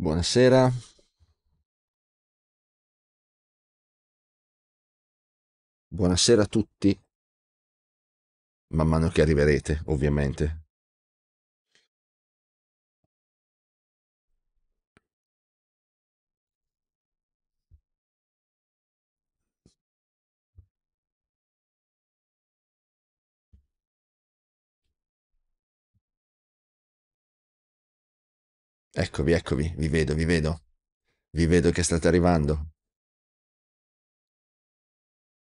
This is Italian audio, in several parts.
Buonasera. Buonasera a tutti, man mano che arriverete, ovviamente. Eccovi, eccovi, vi vedo, vi vedo. Vi vedo che state arrivando.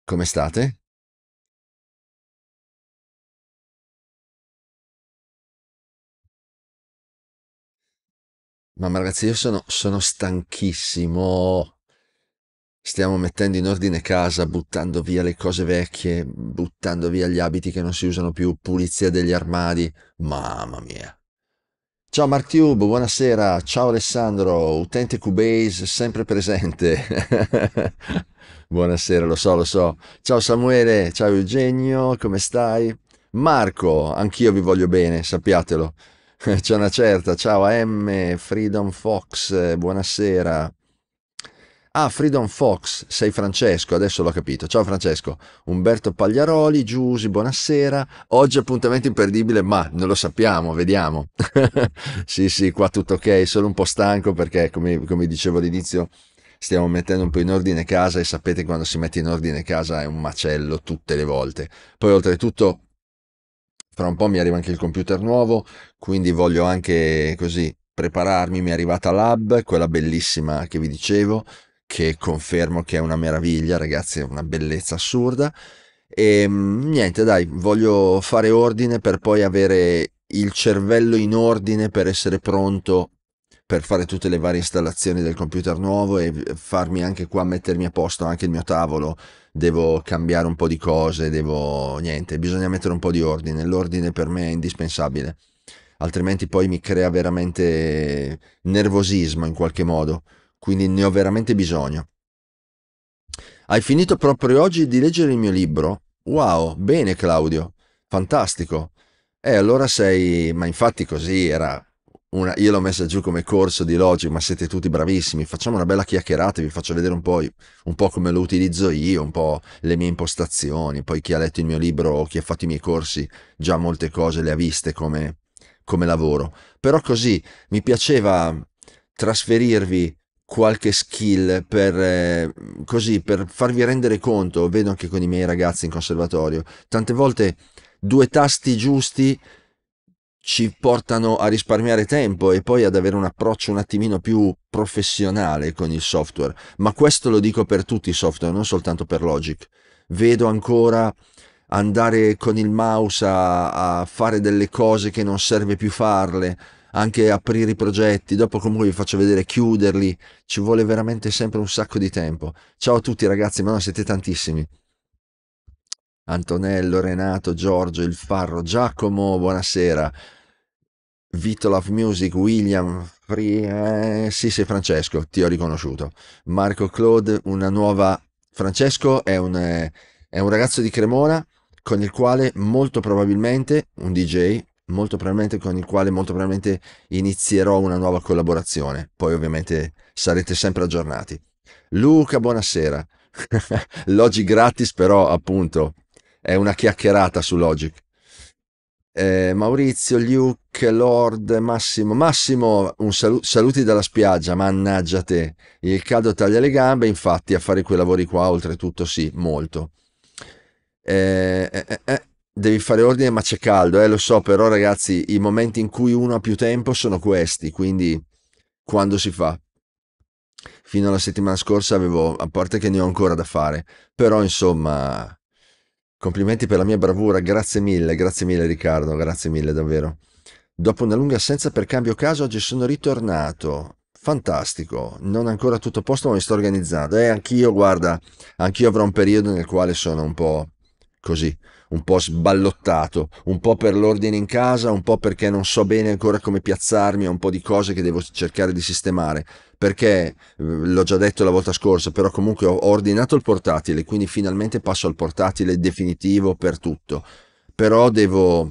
Come state? Mamma ragazzi, io sono, sono stanchissimo. Stiamo mettendo in ordine casa, buttando via le cose vecchie, buttando via gli abiti che non si usano più, pulizia degli armadi. Mamma mia. Ciao MarkTube, buonasera, ciao Alessandro, utente Cubase sempre presente. buonasera, lo so, lo so. Ciao Samuele, ciao Eugenio, come stai? Marco, anch'io vi voglio bene, sappiatelo. C'è una certa, ciao AM, Freedom Fox, buonasera. Ah, Freedom Fox, sei Francesco, adesso l'ho capito. Ciao Francesco, Umberto Pagliaroli, Giusi, buonasera. Oggi appuntamento imperdibile, ma non lo sappiamo, vediamo. sì, sì, qua tutto ok, sono un po' stanco perché, come, come dicevo all'inizio, stiamo mettendo un po' in ordine casa e sapete quando si mette in ordine casa è un macello tutte le volte. Poi oltretutto fra un po' mi arriva anche il computer nuovo, quindi voglio anche così prepararmi, mi è arrivata l'Ab, quella bellissima che vi dicevo, che confermo che è una meraviglia, ragazzi, è una bellezza assurda. E ehm, niente, dai, voglio fare ordine per poi avere il cervello in ordine per essere pronto per fare tutte le varie installazioni del computer nuovo e farmi anche qua mettermi a posto anche il mio tavolo. Devo cambiare un po' di cose, devo niente, bisogna mettere un po' di ordine. L'ordine per me è indispensabile, altrimenti poi mi crea veramente nervosismo in qualche modo quindi ne ho veramente bisogno. Hai finito proprio oggi di leggere il mio libro? Wow, bene Claudio, fantastico. E eh, allora sei, ma infatti così era una, io l'ho messa giù come corso di Logic, ma siete tutti bravissimi. Facciamo una bella chiacchierata, e vi faccio vedere un po', un po', come lo utilizzo io, un po' le mie impostazioni. Poi chi ha letto il mio libro o chi ha fatto i miei corsi, già molte cose le ha viste come, come lavoro. Però così mi piaceva trasferirvi qualche skill per, eh, così, per farvi rendere conto, vedo anche con i miei ragazzi in conservatorio, tante volte due tasti giusti ci portano a risparmiare tempo e poi ad avere un approccio un attimino più professionale con il software. Ma questo lo dico per tutti i software, non soltanto per Logic. Vedo ancora andare con il mouse a, a fare delle cose che non serve più farle anche aprire i progetti, dopo comunque vi faccio vedere chiuderli, ci vuole veramente sempre un sacco di tempo. Ciao a tutti ragazzi, ma no, siete tantissimi. Antonello, Renato, Giorgio, Il Farro, Giacomo, buonasera. Vito Love Music, William, Free, eh, sì sei Francesco, ti ho riconosciuto. Marco Claude, una nuova... Francesco è un, è un ragazzo di Cremona con il quale molto probabilmente un DJ, molto probabilmente con il quale molto probabilmente inizierò una nuova collaborazione. Poi ovviamente sarete sempre aggiornati. Luca, buonasera. Logic gratis, però appunto è una chiacchierata su Logic. Eh, Maurizio, Luke, Lord, Massimo. Massimo, un salu- saluti dalla spiaggia, mannaggia te. Il caldo taglia le gambe, infatti a fare quei lavori qua oltretutto sì, molto. Eh, eh, eh, eh devi fare ordine ma c'è caldo, eh, lo so, però ragazzi, i momenti in cui uno ha più tempo sono questi, quindi quando si fa? Fino alla settimana scorsa avevo, a parte che ne ho ancora da fare, però insomma, complimenti per la mia bravura, grazie mille, grazie mille Riccardo, grazie mille davvero. Dopo una lunga assenza per cambio caso, oggi sono ritornato. Fantastico, non ancora tutto a posto, ma mi sto organizzando. E eh, anch'io, guarda, anch'io avrò un periodo nel quale sono un po' così un po' sballottato, un po' per l'ordine in casa, un po' perché non so bene ancora come piazzarmi, un po' di cose che devo cercare di sistemare, perché eh, l'ho già detto la volta scorsa, però comunque ho ordinato il portatile, quindi finalmente passo al portatile definitivo per tutto, però devo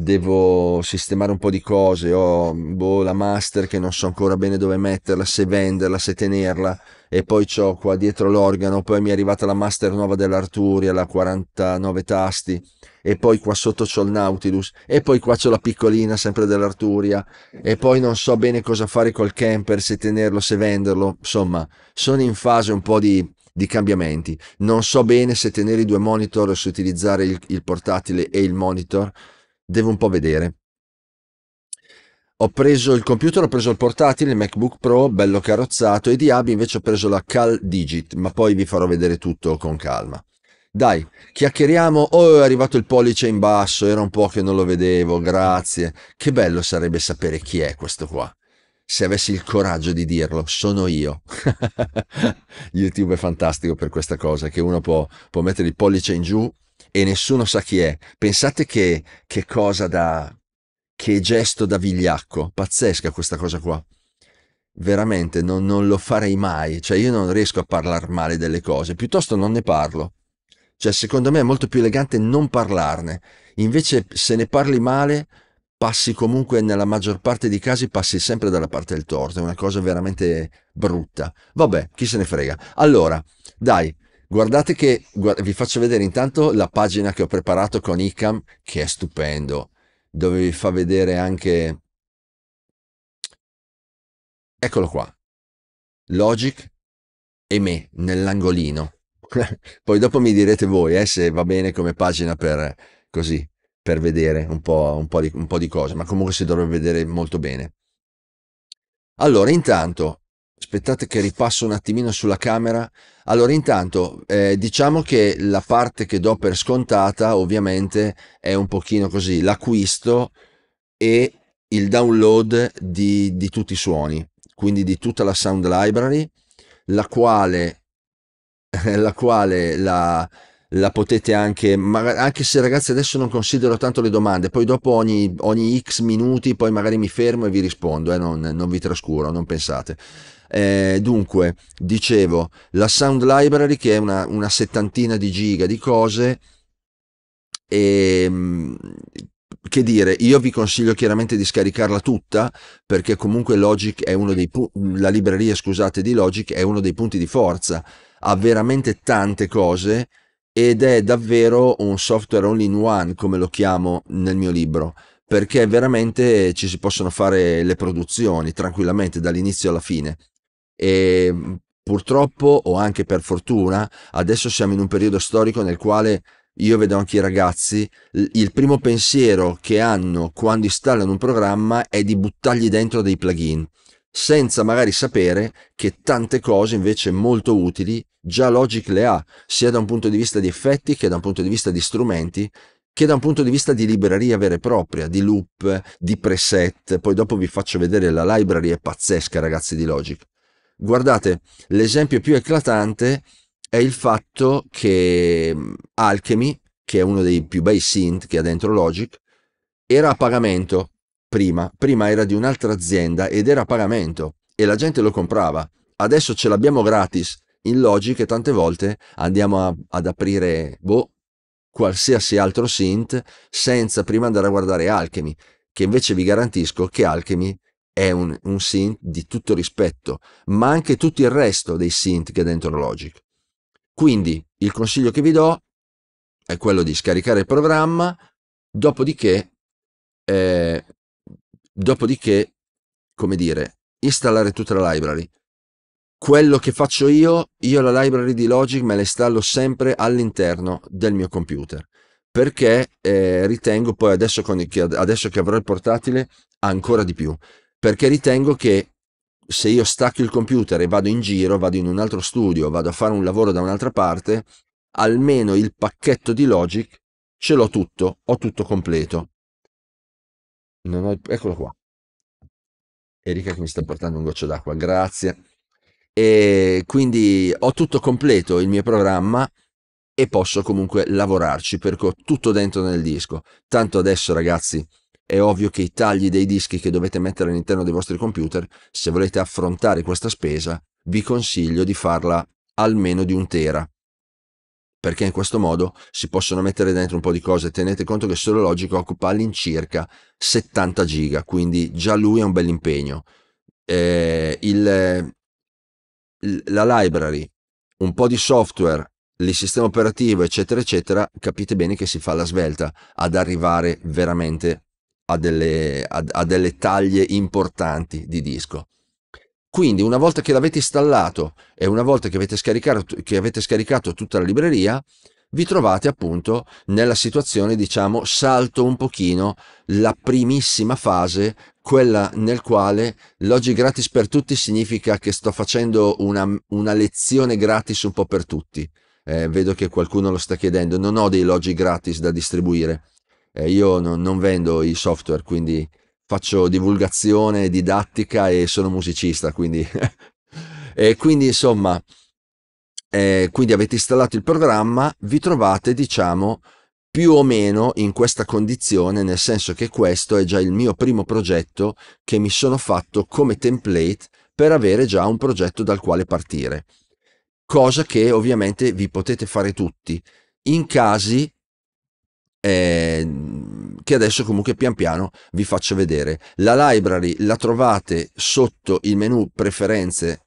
devo sistemare un po' di cose, ho boh, la master che non so ancora bene dove metterla, se venderla, se tenerla, e poi ho qua dietro l'organo, poi mi è arrivata la master nuova dell'Arturia, la 49 tasti, e poi qua sotto c'ho il Nautilus, e poi qua c'ho la piccolina sempre dell'Arturia, e poi non so bene cosa fare col camper, se tenerlo, se venderlo, insomma, sono in fase un po' di, di cambiamenti. Non so bene se tenere i due monitor o se utilizzare il, il portatile e il monitor, devo un po' vedere. Ho preso il computer, ho preso il portatile, il MacBook Pro, bello carrozzato, e di Abby invece ho preso la Cal Digit, ma poi vi farò vedere tutto con calma. Dai, chiacchieriamo. Oh, è arrivato il pollice in basso, era un po' che non lo vedevo, grazie. Che bello sarebbe sapere chi è questo qua. Se avessi il coraggio di dirlo, sono io. YouTube è fantastico per questa cosa, che uno può, può mettere il pollice in giù e nessuno sa chi è. Pensate che, che cosa da, che gesto da vigliacco, pazzesca questa cosa qua. Veramente non, non lo farei mai, cioè io non riesco a parlare male delle cose, piuttosto non ne parlo. Cioè secondo me è molto più elegante non parlarne, invece se ne parli male passi comunque nella maggior parte dei casi passi sempre dalla parte del torto, è una cosa veramente brutta. Vabbè, chi se ne frega. Allora, dai, guardate che guard- vi faccio vedere intanto la pagina che ho preparato con Icam che è stupendo dove vi fa vedere anche... Eccolo qua. Logic e me nell'angolino. Poi dopo mi direte voi eh, se va bene come pagina per così, per vedere un po', un, po di, un po' di cose, ma comunque si dovrebbe vedere molto bene. Allora, intanto, aspettate che ripasso un attimino sulla camera allora intanto eh, diciamo che la parte che do per scontata ovviamente è un pochino così l'acquisto e il download di, di tutti i suoni quindi di tutta la sound library la quale la quale la, la potete anche, anche se ragazzi adesso non considero tanto le domande, poi dopo ogni, ogni x minuti poi magari mi fermo e vi rispondo, eh, non, non vi trascuro, non pensate. Eh, dunque, dicevo, la Sound Library che è una, una settantina di giga di cose e ehm, che dire, io vi consiglio chiaramente di scaricarla tutta perché comunque Logic è uno dei pu- la libreria, scusate, di Logic è uno dei punti di forza. Ha veramente tante cose ed è davvero un software all in one, come lo chiamo nel mio libro, perché veramente ci si possono fare le produzioni tranquillamente dall'inizio alla fine e ehm, purtroppo o anche per fortuna adesso siamo in un periodo storico nel quale io vedo anche i ragazzi, il primo pensiero che hanno quando installano un programma è di buttargli dentro dei plugin, senza magari sapere che tante cose invece molto utili già Logic le ha, sia da un punto di vista di effetti che da un punto di vista di strumenti che da un punto di vista di libreria vera e propria, di loop, di preset, poi dopo vi faccio vedere la library è pazzesca ragazzi di Logic. Guardate, l'esempio più eclatante è il fatto che mm, Alchemy, che è uno dei più bei synth che ha dentro Logic, era a pagamento prima, prima era di un'altra azienda ed era a pagamento e la gente lo comprava. Adesso ce l'abbiamo gratis in Logic e tante volte andiamo a, ad aprire boh, qualsiasi altro synth senza prima andare a guardare Alchemy, che invece vi garantisco che Alchemy è un, un synth di tutto rispetto, ma anche tutto il resto dei synth che è dentro Logic. Quindi il consiglio che vi do è quello di scaricare il programma, dopodiché, eh, dopodiché come dire, installare tutta la library. Quello che faccio io, io la library di Logic me la installo sempre all'interno del mio computer perché eh, ritengo poi adesso, con, adesso che avrò il portatile ancora di più perché ritengo che se io stacco il computer e vado in giro, vado in un altro studio, vado a fare un lavoro da un'altra parte, almeno il pacchetto di Logic ce l'ho tutto, ho tutto completo. Ho Eccolo qua. Erika che mi sta portando un goccio d'acqua, grazie. E quindi ho tutto completo il mio programma e posso comunque lavorarci perché ho tutto dentro nel disco. Tanto adesso ragazzi è ovvio che i tagli dei dischi che dovete mettere all'interno dei vostri computer, se volete affrontare questa spesa, vi consiglio di farla almeno di un tera. Perché in questo modo si possono mettere dentro un po' di cose. Tenete conto che solo logico occupa all'incirca 70 giga, quindi già lui è un bel impegno. Eh, il, la library, un po' di software, il sistema operativo, eccetera, eccetera, capite bene che si fa la svelta ad arrivare veramente a delle, a, a delle taglie importanti di disco. Quindi una volta che l'avete installato e una volta che avete, che avete, scaricato tutta la libreria, vi trovate appunto nella situazione, diciamo, salto un pochino la primissima fase, quella nel quale Logi gratis per tutti significa che sto facendo una, una lezione gratis un po' per tutti. Eh, vedo che qualcuno lo sta chiedendo, non ho dei Logi gratis da distribuire eh, io non, non vendo i software, quindi faccio divulgazione didattica e sono musicista, quindi, e quindi insomma, eh, quindi avete installato il programma, vi trovate diciamo più o meno in questa condizione, nel senso che questo è già il mio primo progetto che mi sono fatto come template per avere già un progetto dal quale partire, cosa che ovviamente vi potete fare tutti, in casi eh, che adesso comunque pian piano vi faccio vedere. La library la trovate sotto il menu preferenze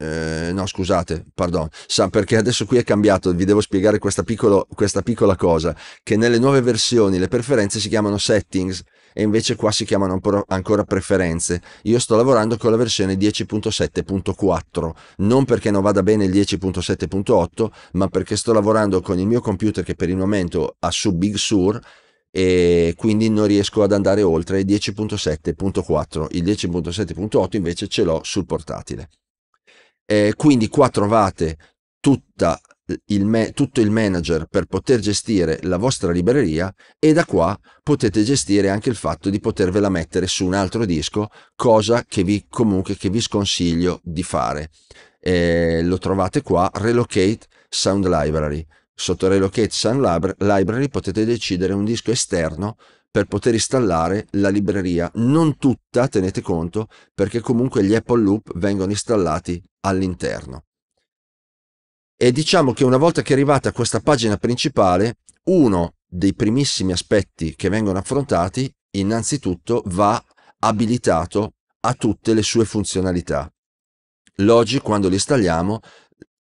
eh, no, scusate, pardon, Sa, perché adesso qui è cambiato, vi devo spiegare questa, piccolo, questa piccola cosa, che nelle nuove versioni le preferenze si chiamano settings, e invece qua si chiamano ancora preferenze. Io sto lavorando con la versione 10.7.4, non perché non vada bene il 10.7.8, ma perché sto lavorando con il mio computer che per il momento ha su Big Sur e quindi non riesco ad andare oltre 10.7.4. Il 10.7.8 invece ce l'ho sul portatile. Eh, quindi qua trovate tutta il me- tutto il manager per poter gestire la vostra libreria e da qua potete gestire anche il fatto di potervela mettere su un altro disco, cosa che vi comunque che vi sconsiglio di fare. Eh, lo trovate qua, Relocate Sound Library. Sotto Relocate Sound Library potete decidere un disco esterno per poter installare la libreria, non tutta, tenete conto, perché comunque gli Apple Loop vengono installati all'interno. E diciamo che una volta che è arrivata a questa pagina principale, uno dei primissimi aspetti che vengono affrontati, innanzitutto, va abilitato a tutte le sue funzionalità. Logi, quando li installiamo,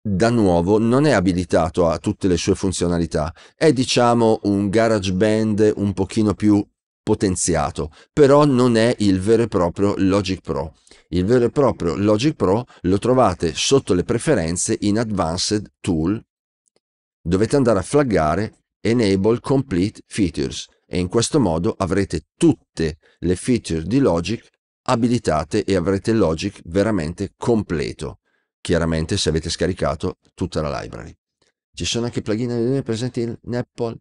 da nuovo non è abilitato a tutte le sue funzionalità, è diciamo un garage band un pochino più potenziato, però non è il vero e proprio Logic Pro. Il vero e proprio Logic Pro lo trovate sotto le preferenze in Advanced Tool. Dovete andare a flaggare Enable Complete Features e in questo modo avrete tutte le feature di Logic abilitate e avrete Logic veramente completo. Chiaramente se avete scaricato tutta la library. Ci sono anche plugin presenti in Apple?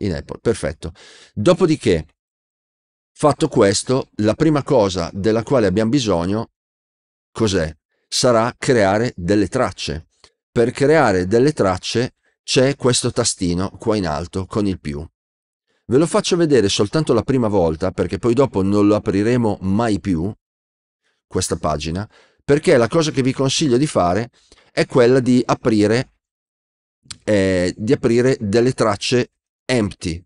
In Apple, perfetto. Dopodiché Fatto questo, la prima cosa della quale abbiamo bisogno, cos'è? Sarà creare delle tracce. Per creare delle tracce c'è questo tastino qua in alto con il più. Ve lo faccio vedere soltanto la prima volta perché poi dopo non lo apriremo mai più, questa pagina, perché la cosa che vi consiglio di fare è quella di aprire, eh, di aprire delle tracce empty,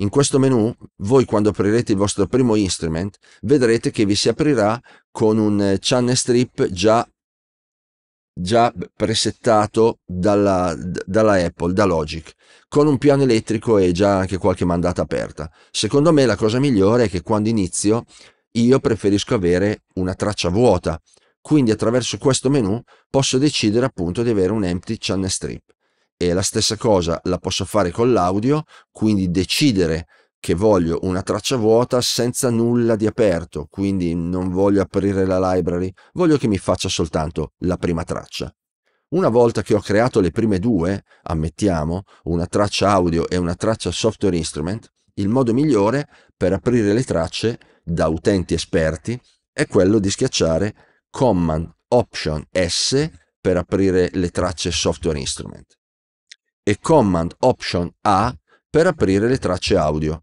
in questo menu, voi quando aprirete il vostro primo instrument, vedrete che vi si aprirà con un eh, channel strip già, già presettato dalla, dalla Apple, da Logic, con un piano elettrico e già anche qualche mandata aperta. Secondo me la cosa migliore è che quando inizio io preferisco avere una traccia vuota, quindi attraverso questo menu posso decidere appunto di avere un empty channel strip e la stessa cosa la posso fare con l'audio, quindi decidere che voglio una traccia vuota senza nulla di aperto, quindi non voglio aprire la library, voglio che mi faccia soltanto la prima traccia. Una volta che ho creato le prime due, ammettiamo, una traccia audio e una traccia software instrument, il modo migliore per aprire le tracce da utenti esperti è quello di schiacciare Command Option S per aprire le tracce software instrument e Command Option A per aprire le tracce audio.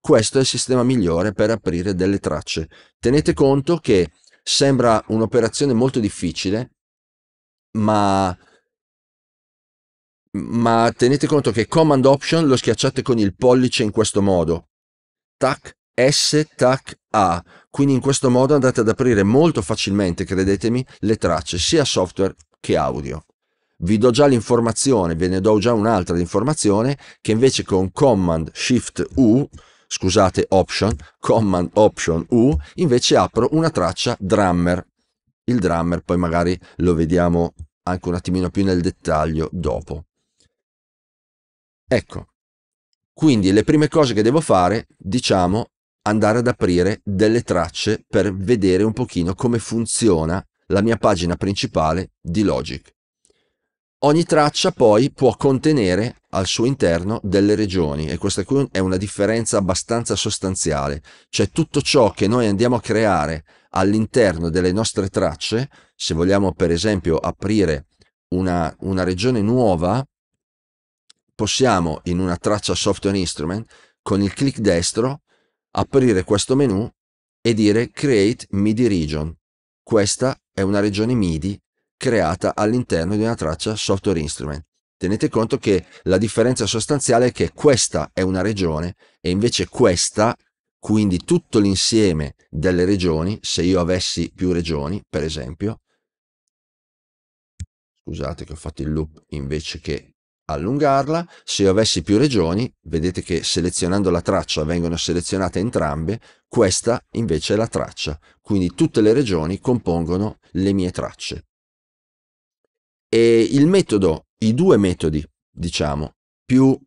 Questo è il sistema migliore per aprire delle tracce. Tenete conto che sembra un'operazione molto difficile, ma, ma tenete conto che Command Option lo schiacciate con il pollice in questo modo. Tac, S, tac, A. Quindi in questo modo andate ad aprire molto facilmente, credetemi, le tracce sia software che audio vi do già l'informazione, ve ne do già un'altra informazione che invece con Command Shift U, scusate Option, Command Option U, invece apro una traccia drummer. Il drummer poi magari lo vediamo anche un attimino più nel dettaglio dopo. Ecco, quindi le prime cose che devo fare, diciamo, andare ad aprire delle tracce per vedere un pochino come funziona la mia pagina principale di Logic. Ogni traccia poi può contenere al suo interno delle regioni e questa qui è una differenza abbastanza sostanziale, cioè tutto ciò che noi andiamo a creare all'interno delle nostre tracce, se vogliamo per esempio aprire una, una regione nuova, possiamo in una traccia software instrument con il clic destro aprire questo menu e dire create MIDI region. Questa è una regione MIDI creata all'interno di una traccia software instrument. Tenete conto che la differenza sostanziale è che questa è una regione e invece questa, quindi tutto l'insieme delle regioni, se io avessi più regioni, per esempio, scusate che ho fatto il loop invece che allungarla, se io avessi più regioni, vedete che selezionando la traccia vengono selezionate entrambe, questa invece è la traccia, quindi tutte le regioni compongono le mie tracce. E il metodo, i due metodi, diciamo, più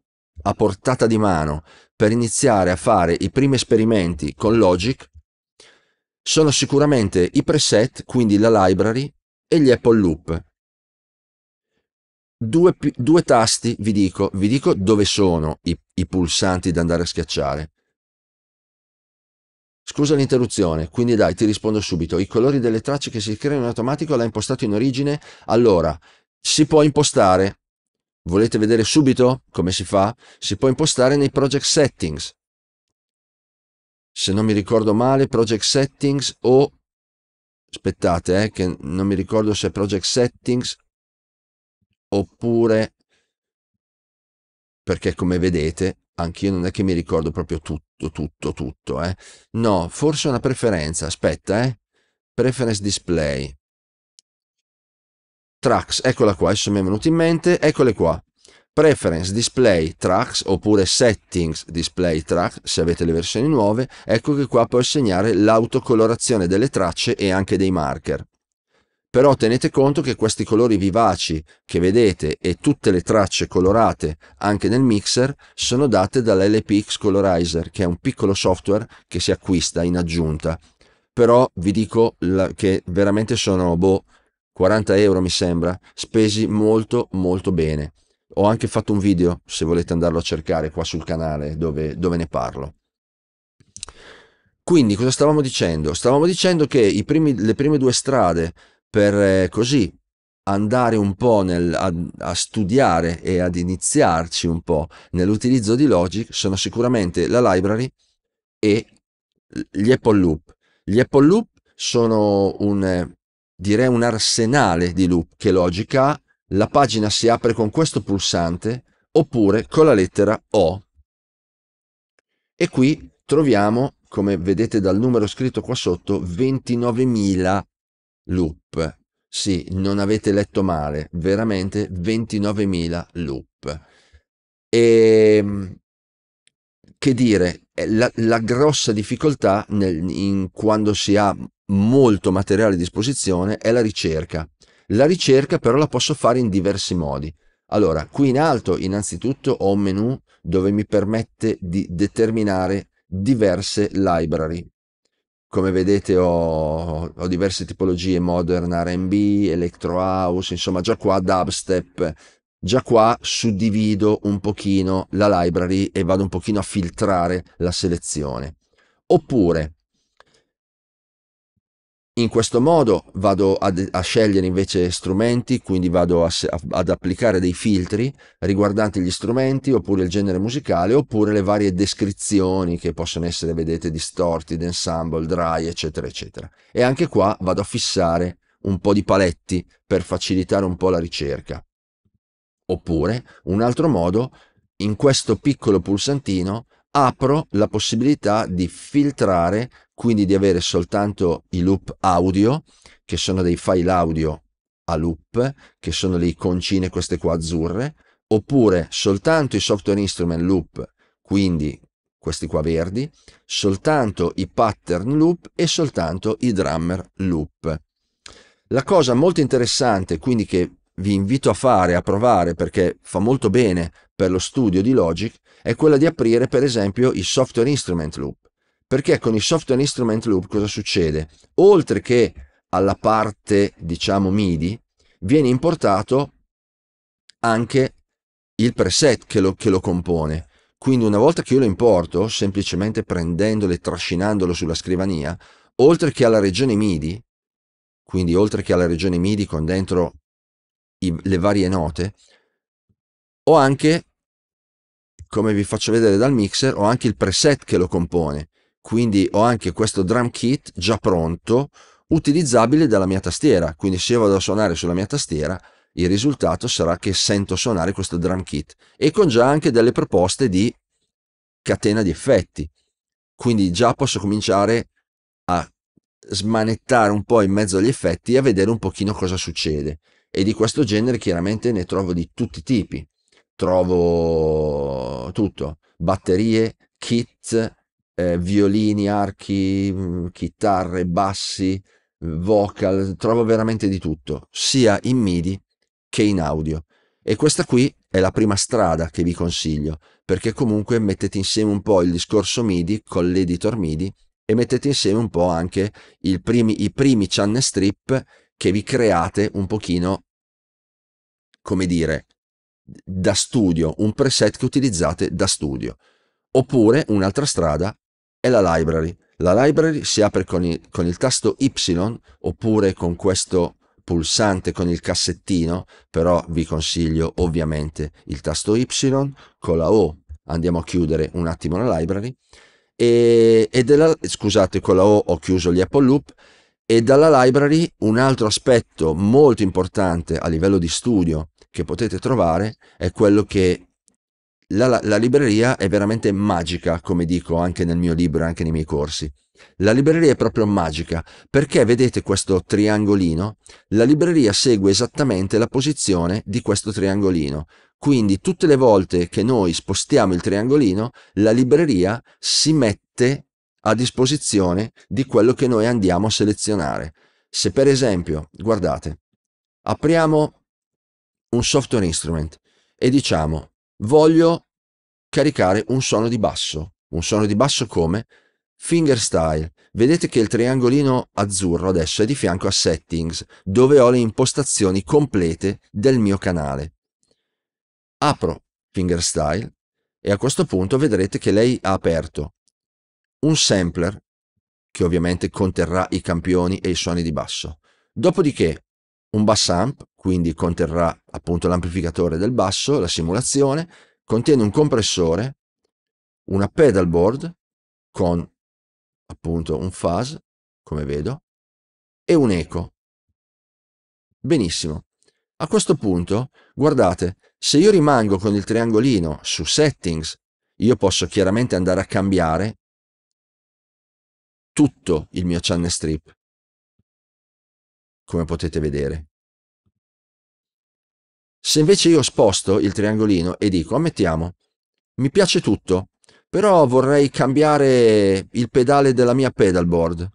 a portata di mano per iniziare a fare i primi esperimenti con Logic sono sicuramente i preset, quindi la library e gli Apple Loop. Due, due tasti, vi dico, vi dico dove sono i, i pulsanti da andare a schiacciare. Scusa l'interruzione, quindi dai, ti rispondo subito. I colori delle tracce che si creano in automatico l'ha impostato in origine. Allora, si può impostare. Volete vedere subito come si fa? Si può impostare nei project settings. Se non mi ricordo male, project settings o... Aspettate, eh, che non mi ricordo se è project settings oppure... Perché come vedete, anch'io non è che mi ricordo proprio tutto, tutto, tutto. Eh. No, forse una preferenza. Aspetta, eh. Preference display Tracks, eccola qua, adesso mi è venuto in mente, eccole qua. Preference Display Tracks oppure Settings Display Tracks se avete le versioni nuove, ecco che qua puoi segnare l'autocolorazione delle tracce e anche dei marker. Però tenete conto che questi colori vivaci che vedete e tutte le tracce colorate anche nel mixer sono date dall'LPX Colorizer che è un piccolo software che si acquista in aggiunta. Però vi dico che veramente sono boh 40 euro mi sembra, spesi molto molto bene. Ho anche fatto un video, se volete andarlo a cercare qua sul canale dove, dove ne parlo. Quindi cosa stavamo dicendo? Stavamo dicendo che primi, le prime due strade per eh, così andare un po' nel, a, a, studiare e ad iniziarci un po' nell'utilizzo di Logic sono sicuramente la library e gli Apple Loop. Gli Apple Loop sono un, eh, direi un arsenale di loop che logica ha, la pagina si apre con questo pulsante oppure con la lettera O. E qui troviamo, come vedete dal numero scritto qua sotto, 29.000 loop. Sì, non avete letto male, veramente 29.000 loop. E ehm, che dire, eh, la, la grossa difficoltà nel, in, quando si ha molto materiale a disposizione è la ricerca. La ricerca però la posso fare in diversi modi. Allora, qui in alto innanzitutto ho un menu dove mi permette di determinare diverse library. Come vedete ho, ho diverse tipologie, modern RB, electro house, insomma già qua dubstep, già qua suddivido un pochino la library e vado un pochino a filtrare la selezione. Oppure in questo modo vado ad, a scegliere invece strumenti, quindi vado a, a, ad applicare dei filtri riguardanti gli strumenti oppure il genere musicale oppure le varie descrizioni che possono essere, vedete, distorted, ensemble, dry, eccetera, eccetera. E anche qua vado a fissare un po' di paletti per facilitare un po' la ricerca. Oppure, un altro modo, in questo piccolo pulsantino apro la possibilità di filtrare, quindi di avere soltanto i loop audio, che sono dei file audio a loop, che sono le iconcine queste qua azzurre, oppure soltanto i software instrument loop, quindi questi qua verdi, soltanto i pattern loop e soltanto i drummer loop. La cosa molto interessante, quindi che vi invito a fare, a provare, perché fa molto bene per lo studio di Logic è quella di aprire per esempio i software instrument loop, perché con i software instrument loop cosa succede? Oltre che alla parte diciamo MIDI viene importato anche il preset che lo, che lo compone. Quindi una volta che io lo importo, semplicemente prendendolo e trascinandolo sulla scrivania, oltre che alla regione MIDI, quindi oltre che alla regione MIDI con dentro i, le varie note, ho anche come vi faccio vedere dal mixer, ho anche il preset che lo compone, quindi ho anche questo drum kit già pronto, utilizzabile dalla mia tastiera, quindi se io vado a suonare sulla mia tastiera, il risultato sarà che sento suonare questo drum kit e con già anche delle proposte di catena di effetti. Quindi già posso cominciare a smanettare un po' in mezzo agli effetti e a vedere un pochino cosa succede. E di questo genere chiaramente ne trovo di tutti i tipi trovo tutto, batterie, kit, eh, violini, archi, mm, chitarre, bassi, mm, vocal, trovo veramente di tutto, sia in MIDI che in audio. E questa qui è la prima strada che vi consiglio, perché comunque mettete insieme un po' il discorso MIDI con l'editor MIDI e mettete insieme un po' anche primi, i primi channel strip che vi create un pochino, come dire, da studio, un preset che utilizzate da studio. Oppure un'altra strada è la library. La library si apre con il, con il tasto Y oppure con questo pulsante con il cassettino, però vi consiglio ovviamente il tasto Y, con la O andiamo a chiudere un attimo la library, e, e della, scusate con la O ho chiuso gli Apple Loop, e dalla library un altro aspetto molto importante a livello di studio che potete trovare è quello che la, la, libreria è veramente magica, come dico anche nel mio libro, e anche nei miei corsi. La libreria è proprio magica perché vedete questo triangolino? La libreria segue esattamente la posizione di questo triangolino. Quindi tutte le volte che noi spostiamo il triangolino, la libreria si mette a disposizione di quello che noi andiamo a selezionare. Se per esempio, guardate, apriamo un software instrument e diciamo voglio caricare un suono di basso, un suono di basso come fingerstyle. Vedete che il triangolino azzurro adesso è di fianco a settings, dove ho le impostazioni complete del mio canale. Apro fingerstyle e a questo punto vedrete che lei ha aperto un sampler che ovviamente conterrà i campioni e i suoni di basso. Dopodiché un bass amp quindi conterrà appunto l'amplificatore del basso, la simulazione, contiene un compressore, una pedalboard con appunto un fuzz, come vedo, e un eco. Benissimo. A questo punto, guardate, se io rimango con il triangolino su Settings, io posso chiaramente andare a cambiare tutto il mio channel strip, come potete vedere. Se invece io sposto il triangolino e dico, ammettiamo, mi piace tutto, però vorrei cambiare il pedale della mia pedalboard.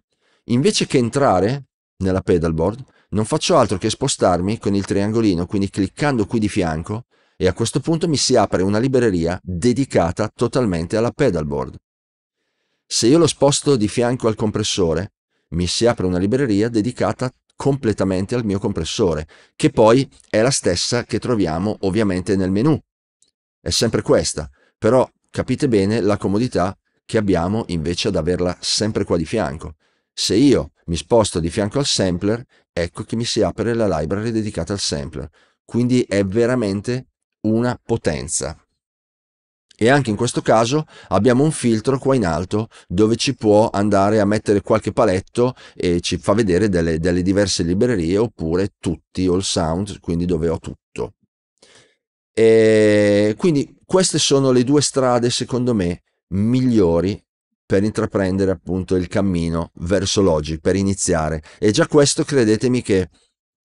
Invece che entrare nella pedalboard, non faccio altro che spostarmi con il triangolino, quindi cliccando qui di fianco, e a questo punto mi si apre una libreria dedicata totalmente alla pedalboard. Se io lo sposto di fianco al compressore, mi si apre una libreria dedicata completamente al mio compressore, che poi è la stessa che troviamo ovviamente nel menu. È sempre questa, però capite bene la comodità che abbiamo invece ad averla sempre qua di fianco. Se io mi sposto di fianco al sampler, ecco che mi si apre la library dedicata al sampler. Quindi è veramente una potenza e anche in questo caso abbiamo un filtro qua in alto dove ci può andare a mettere qualche paletto e ci fa vedere delle, delle diverse librerie oppure tutti all sound quindi dove ho tutto e quindi queste sono le due strade secondo me migliori per intraprendere appunto il cammino verso l'oggi per iniziare e già questo credetemi che,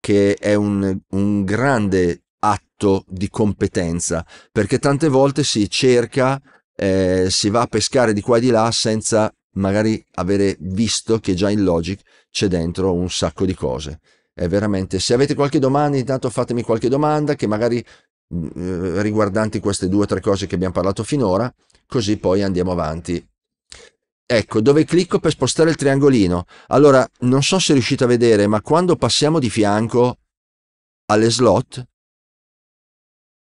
che è un, un grande atto di competenza, perché tante volte si cerca, eh, si va a pescare di qua e di là senza magari avere visto che già in Logic c'è dentro un sacco di cose. È veramente, se avete qualche domanda, intanto fatemi qualche domanda che magari mm, eh, riguardanti queste due o tre cose che abbiamo parlato finora, così poi andiamo avanti. Ecco, dove clicco per spostare il triangolino? Allora, non so se riuscite a vedere, ma quando passiamo di fianco alle slot,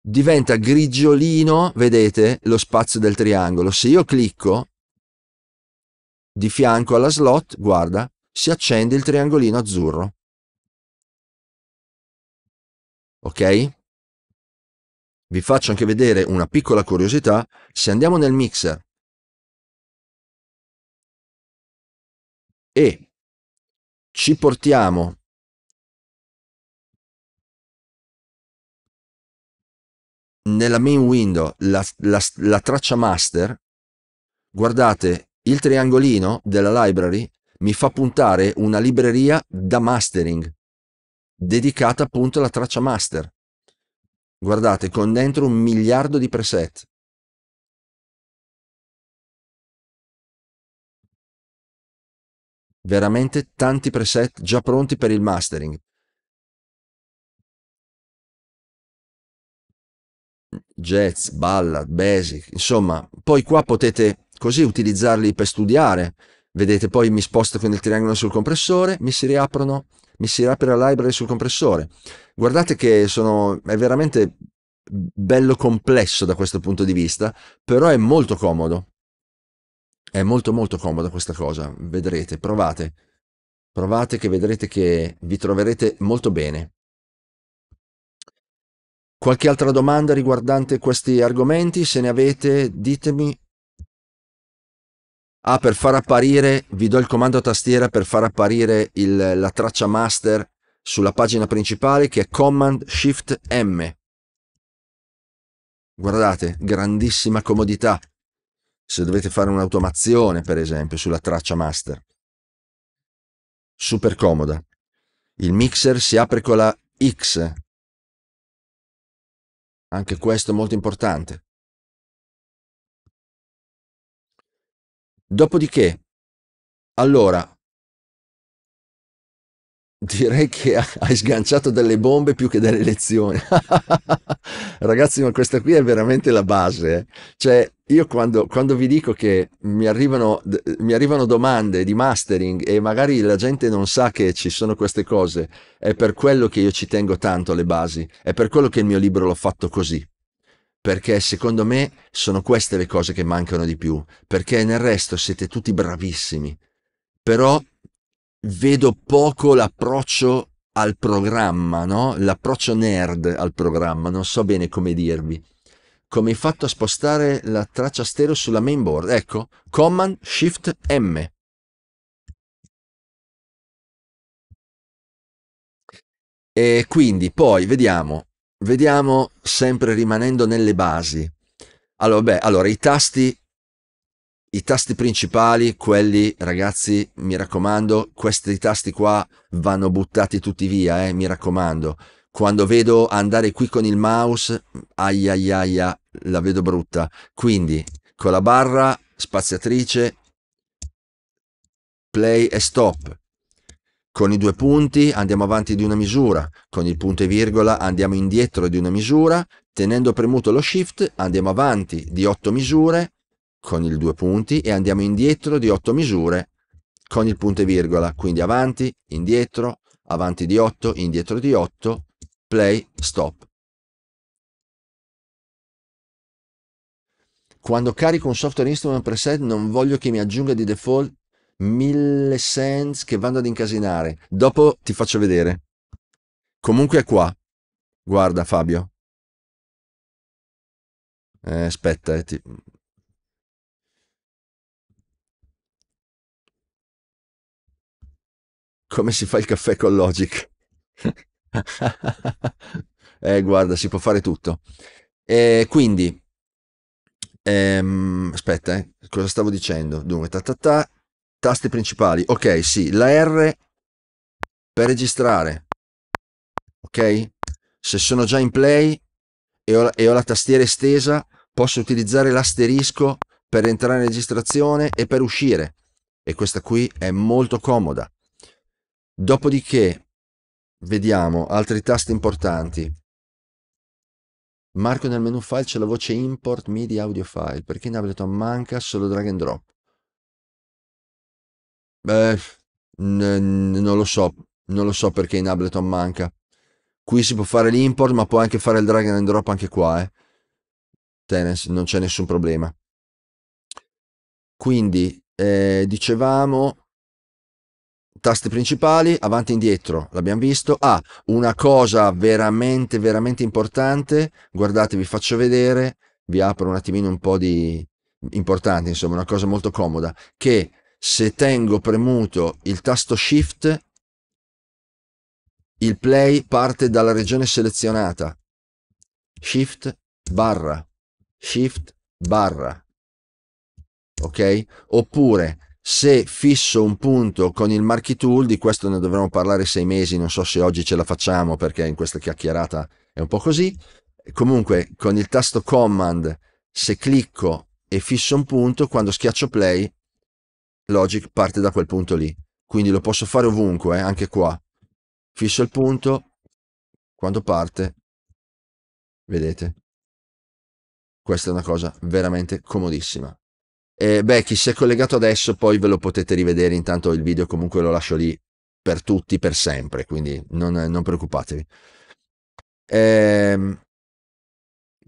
diventa grigiolino, vedete, lo spazio del triangolo. Se io clicco di fianco alla slot, guarda, si accende il triangolino azzurro. Ok? Vi faccio anche vedere una piccola curiosità. Se andiamo nel mixer e ci portiamo nella main window la, la, la traccia master, guardate, il triangolino della library mi fa puntare una libreria da mastering, dedicata appunto alla traccia master. Guardate, con dentro un miliardo di preset. Veramente tanti preset già pronti per il mastering. jazz, ballad, basic, insomma, poi qua potete così utilizzarli per studiare. Vedete, poi mi sposto con il triangolo sul compressore, mi si riaprono, mi si riapre la library sul compressore. Guardate che sono, è veramente bello complesso da questo punto di vista, però è molto comodo. È molto molto comoda questa cosa, vedrete, provate. Provate che vedrete che vi troverete molto bene. Qualche altra domanda riguardante questi argomenti? Se ne avete, ditemi. Ah, per far apparire, vi do il comando tastiera per far apparire il, la traccia master sulla pagina principale che è Command Shift M. Guardate, grandissima comodità se dovete fare un'automazione, per esempio, sulla traccia master. Super comoda. Il mixer si apre con la X anche questo è molto importante. Dopodiché, allora, Direi che hai sganciato delle bombe più che delle lezioni. Ragazzi, ma questa qui è veramente la base. Eh. Cioè, io quando, quando vi dico che mi arrivano, mi arrivano, domande di mastering e magari la gente non sa che ci sono queste cose, è per quello che io ci tengo tanto alle basi, è per quello che il mio libro l'ho fatto così. Perché secondo me sono queste le cose che mancano di più, perché nel resto siete tutti bravissimi. Però vedo poco l'approccio al programma, no? l'approccio nerd al programma, non so bene come dirvi. Come hai fatto a spostare la traccia stereo sulla mainboard? Ecco, Command Shift M. E quindi poi vediamo, vediamo sempre rimanendo nelle basi. Allora, beh, allora i tasti i tasti principali, quelli ragazzi, mi raccomando, questi tasti qua vanno buttati tutti via, eh, mi raccomando. Quando vedo andare qui con il mouse, aia aia aia, la vedo brutta. Quindi con la barra spaziatrice play e stop. Con i due punti andiamo avanti di una misura, con il punto e virgola andiamo indietro di una misura, tenendo premuto lo shift andiamo avanti di otto misure, con il due punti e andiamo indietro di 8 misure con il punto e virgola, quindi avanti, indietro, avanti di 8, indietro di 8, play, stop. Quando carico un software instrument preset non voglio che mi aggiunga di default mille sense che vanno ad incasinare. Dopo ti faccio vedere. Comunque è qua. Guarda Fabio. Eh, aspetta, eh, ti... come si fa il caffè con Logic. eh, guarda, si può fare tutto. E eh, quindi, ehm, aspetta, eh, cosa stavo dicendo? Dunque, ta, ta, ta, tasti principali. Ok, sì, la R per registrare. Ok? Se sono già in play e ho, e ho la tastiera estesa, posso utilizzare l'asterisco per entrare in registrazione e per uscire. E questa qui è molto comoda. Dopodiché, vediamo altri tasti importanti. Marco nel menu file c'è la voce import MIDI audio file, perché in Ableton manca solo drag and drop. Beh, n- non lo so, non lo so perché in Ableton manca. Qui si può fare l'import, ma può anche fare il drag and drop anche qua, eh. Tennis, non c'è nessun problema. Quindi, eh, dicevamo, tasti principali, avanti e indietro, l'abbiamo visto. Ah, una cosa veramente, veramente importante, guardate, vi faccio vedere, vi apro un attimino un po' di importante, insomma, una cosa molto comoda, che se tengo premuto il tasto Shift, il play parte dalla regione selezionata. Shift barra, Shift barra, ok? Oppure se fisso un punto con il marquee tool, di questo ne dovremo parlare sei mesi, non so se oggi ce la facciamo perché in questa chiacchierata è un po' così. Comunque con il tasto command, se clicco e fisso un punto, quando schiaccio play, Logic parte da quel punto lì. Quindi lo posso fare ovunque, eh, anche qua. Fisso il punto, quando parte, vedete, questa è una cosa veramente comodissima. Eh, beh, chi si è collegato adesso poi ve lo potete rivedere, intanto il video comunque lo lascio lì per tutti, per sempre, quindi non, non preoccupatevi. Eh,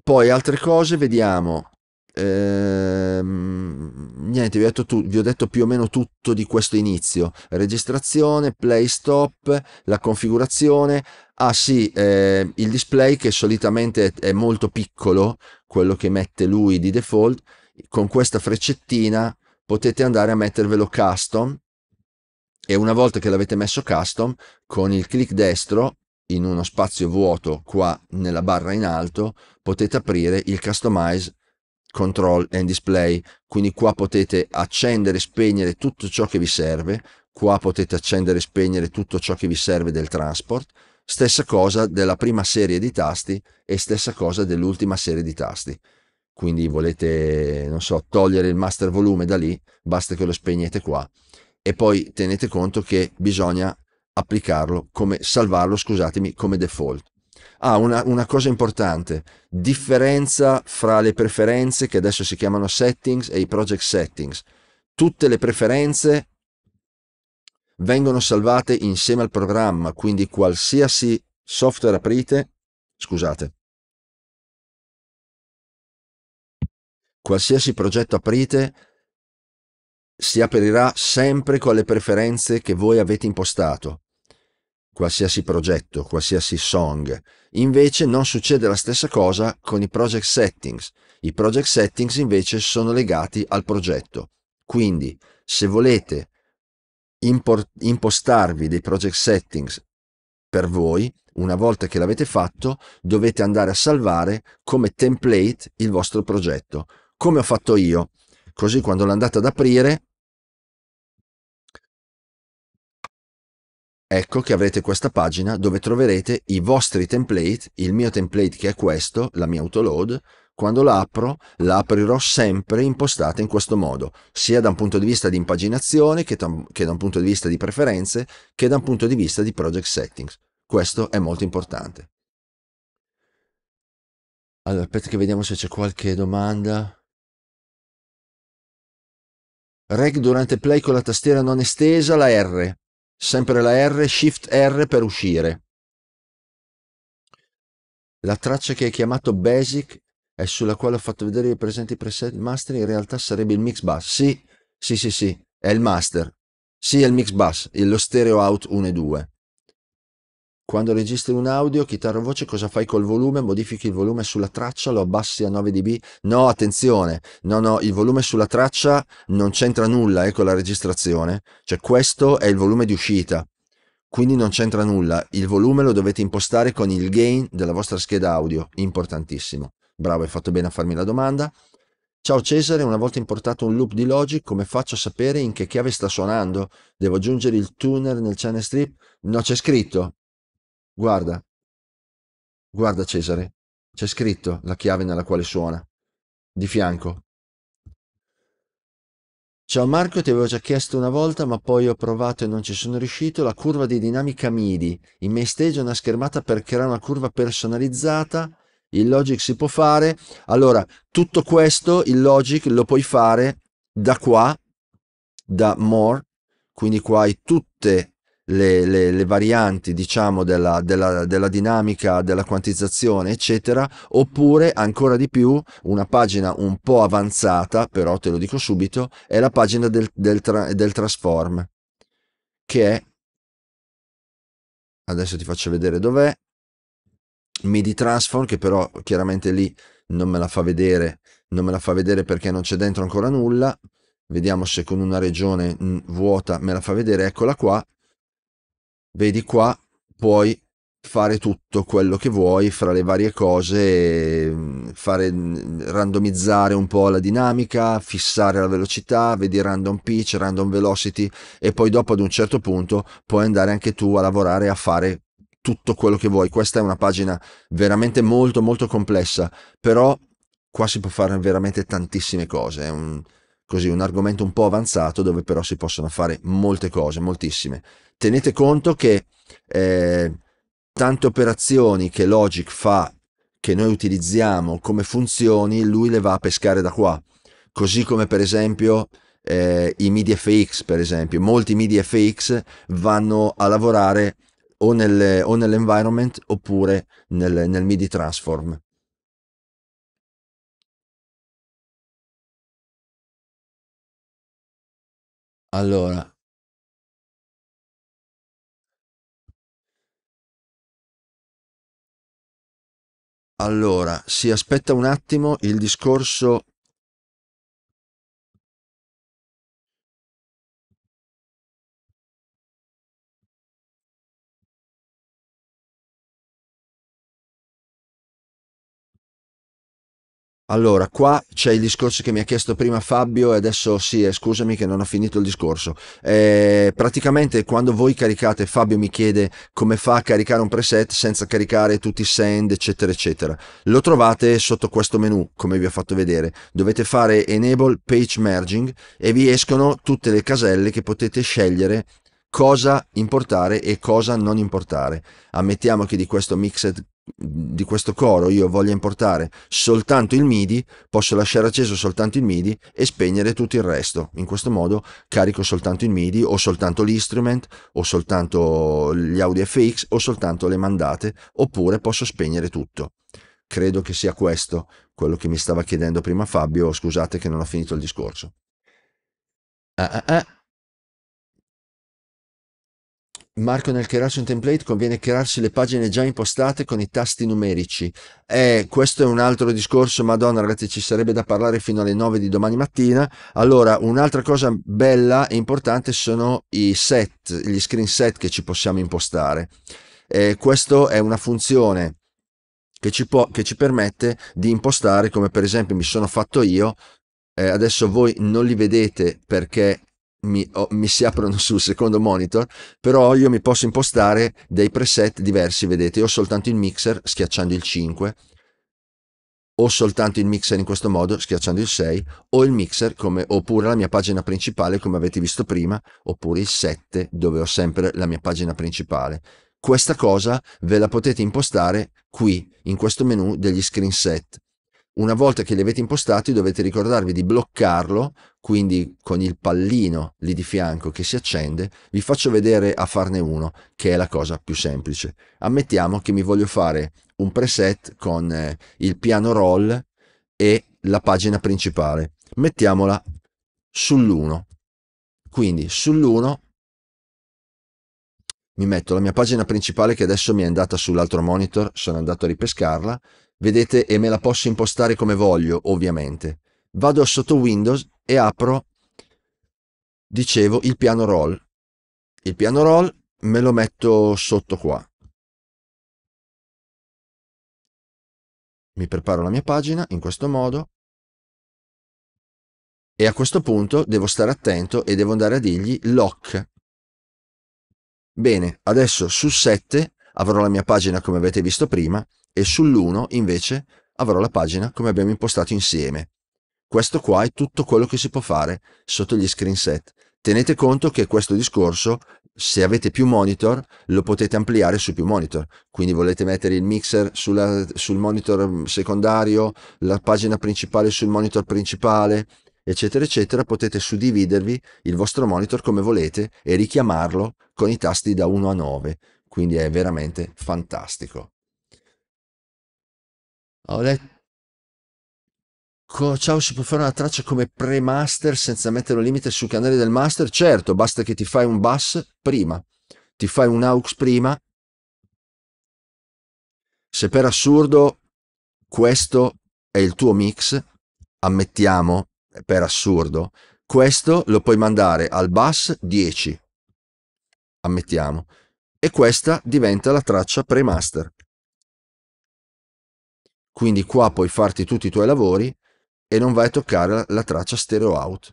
poi altre cose, vediamo. Eh, niente, vi ho, detto tu, vi ho detto più o meno tutto di questo inizio. Registrazione, play stop, la configurazione. Ah sì, eh, il display che solitamente è molto piccolo, quello che mette lui di default con questa freccettina potete andare a mettervelo custom e una volta che l'avete messo custom con il clic destro in uno spazio vuoto qua nella barra in alto potete aprire il customize control and display quindi qua potete accendere e spegnere tutto ciò che vi serve qua potete accendere e spegnere tutto ciò che vi serve del transport stessa cosa della prima serie di tasti e stessa cosa dell'ultima serie di tasti quindi volete, non so, togliere il master volume da lì, basta che lo spegnete qua e poi tenete conto che bisogna applicarlo, come, salvarlo, scusatemi, come default. Ah, una, una cosa importante, differenza fra le preferenze che adesso si chiamano settings e i project settings. Tutte le preferenze vengono salvate insieme al programma, quindi qualsiasi software aprite, scusate, Qualsiasi progetto aprite si aprirà sempre con le preferenze che voi avete impostato. Qualsiasi progetto, qualsiasi song. Invece non succede la stessa cosa con i project settings. I project settings invece sono legati al progetto. Quindi, se volete import- impostarvi dei project settings per voi, una volta che l'avete fatto, dovete andare a salvare come template il vostro progetto come ho fatto io. Così quando l'ho andata ad aprire, ecco che avrete questa pagina dove troverete i vostri template, il mio template che è questo, la mia autoload, quando la apro la aprirò sempre impostata in questo modo, sia da un punto di vista di impaginazione che, da un punto di vista di preferenze che da un punto di vista di project settings. Questo è molto importante. Allora, aspetta che vediamo se c'è qualche domanda. Reg durante play con la tastiera non estesa, la R. Sempre la R, Shift R per uscire. La traccia che hai chiamato Basic è sulla quale ho fatto vedere i presenti preset master, in realtà sarebbe il mix bass. Sì, sì, sì, sì, è il master. Sì, è il mix bass, lo stereo out 1 e 2. Quando registri un audio, chitarra o voce, cosa fai col volume? Modifichi il volume sulla traccia, lo abbassi a 9 dB? No, attenzione, no, no, il volume sulla traccia non c'entra nulla eh, con la registrazione, cioè questo è il volume di uscita, quindi non c'entra nulla, il volume lo dovete impostare con il gain della vostra scheda audio, importantissimo. Bravo, hai fatto bene a farmi la domanda. Ciao Cesare, una volta importato un loop di Logic, come faccio a sapere in che chiave sta suonando? Devo aggiungere il tuner nel channel strip? No, c'è scritto, Guarda, guarda Cesare, c'è scritto la chiave nella quale suona, di fianco. Ciao Marco, ti avevo già chiesto una volta, ma poi ho provato e non ci sono riuscito, la curva di dinamica MIDI. In stage è una schermata per creare una curva personalizzata, il Logic si può fare. Allora, tutto questo, il Logic lo puoi fare da qua, da More, quindi qua hai tutte le, le, le varianti diciamo della, della, della, dinamica, della quantizzazione eccetera, oppure ancora di più una pagina un po' avanzata, però te lo dico subito, è la pagina del, del, tra, del transform, che è, adesso ti faccio vedere dov'è, MIDI transform che però chiaramente lì non me la fa vedere, non me la fa vedere perché non c'è dentro ancora nulla. Vediamo se con una regione mm, vuota me la fa vedere, eccola qua vedi qua, puoi fare tutto quello che vuoi fra le varie cose, mm, fare, mm, randomizzare un po' la dinamica, fissare la velocità, vedi random pitch, random velocity e poi dopo ad un certo punto puoi andare anche tu a lavorare a fare tutto quello che vuoi. Questa è una pagina veramente molto molto complessa, però qua si può fare veramente tantissime cose, è un, così un argomento un po' avanzato dove però si possono fare molte cose, moltissime. Tenete conto che eh, tante operazioni che Logic fa, che noi utilizziamo come funzioni, lui le va a pescare da qua, così come per esempio eh, i MIDI-FX, per esempio, molti MIDI-FX vanno a lavorare o, nel, o nell'environment oppure nel, nel MIDI transform Allora, Allora, si aspetta un attimo il discorso Allora, qua c'è il discorso che mi ha chiesto prima Fabio e adesso sì, eh, scusami che non ho finito il discorso. Eh, praticamente quando voi caricate, Fabio mi chiede come fa a caricare un preset senza caricare tutti i send, eccetera, eccetera. Lo trovate sotto questo menu, come vi ho fatto vedere. Dovete fare Enable Page Merging e vi escono tutte le caselle che potete scegliere cosa importare e cosa non importare. Ammettiamo che di questo mixed di questo coro io voglio importare soltanto il MIDI, posso lasciare acceso soltanto il MIDI e spegnere tutto il resto. In questo modo carico soltanto il MIDI o soltanto l'instrument o soltanto gli audio FX o soltanto le mandate oppure posso spegnere tutto. Credo che sia questo quello che mi stava chiedendo prima Fabio, scusate che non ho finito il discorso. Ah, ah, ah. Marco nel crearsi un template conviene crearsi le pagine già impostate con i tasti numerici. Eh, questo è un altro discorso, madonna ragazzi ci sarebbe da parlare fino alle 9 di domani mattina. Allora, un'altra cosa bella e importante sono i set, gli screen set che ci possiamo impostare. Eh, questa è una funzione che ci, può, che ci permette di impostare, come per esempio mi sono fatto io, eh, adesso voi non li vedete perché mi, oh, mi, si aprono sul secondo monitor, però io mi posso impostare dei preset diversi, vedete, ho soltanto il mixer schiacciando il 5, o soltanto il mixer in questo modo schiacciando il 6, o il mixer come, oppure la mia pagina principale come avete visto prima, oppure il 7 dove ho sempre la mia pagina principale. Questa cosa ve la potete impostare qui, in questo menu degli screen set una volta che li avete impostati dovete ricordarvi di bloccarlo, quindi con il pallino lì di fianco che si accende, vi faccio vedere a farne uno, che è la cosa più semplice. Ammettiamo che mi voglio fare un preset con eh, il piano roll e la pagina principale. Mettiamola sull'1. Quindi sull'1 mi metto la mia pagina principale che adesso mi è andata sull'altro monitor, sono andato a ripescarla Vedete e me la posso impostare come voglio, ovviamente. Vado sotto Windows e apro, dicevo, il piano roll. Il piano roll me lo metto sotto qua. Mi preparo la mia pagina in questo modo. E a questo punto devo stare attento e devo andare a dirgli lock. Bene, adesso su 7 avrò la mia pagina come avete visto prima e sull'1 invece avrò la pagina come abbiamo impostato insieme. Questo qua è tutto quello che si può fare sotto gli screenset. Tenete conto che questo discorso, se avete più monitor, lo potete ampliare su più monitor. Quindi volete mettere il mixer sulla, sul monitor secondario, la pagina principale sul monitor principale, eccetera, eccetera. Potete suddividervi il vostro monitor come volete e richiamarlo con i tasti da 1 a 9. Quindi è veramente fantastico. Ho detto, ciao, si può fare una traccia come pre-master senza mettere un limite sul canale del master? Certo, basta che ti fai un bus prima, ti fai un aux prima. Se per assurdo questo è il tuo mix, ammettiamo, per assurdo, questo lo puoi mandare al bus 10, ammettiamo, e questa diventa la traccia pre-master. Quindi qua puoi farti tutti i tuoi lavori e non vai a toccare la traccia stereo out.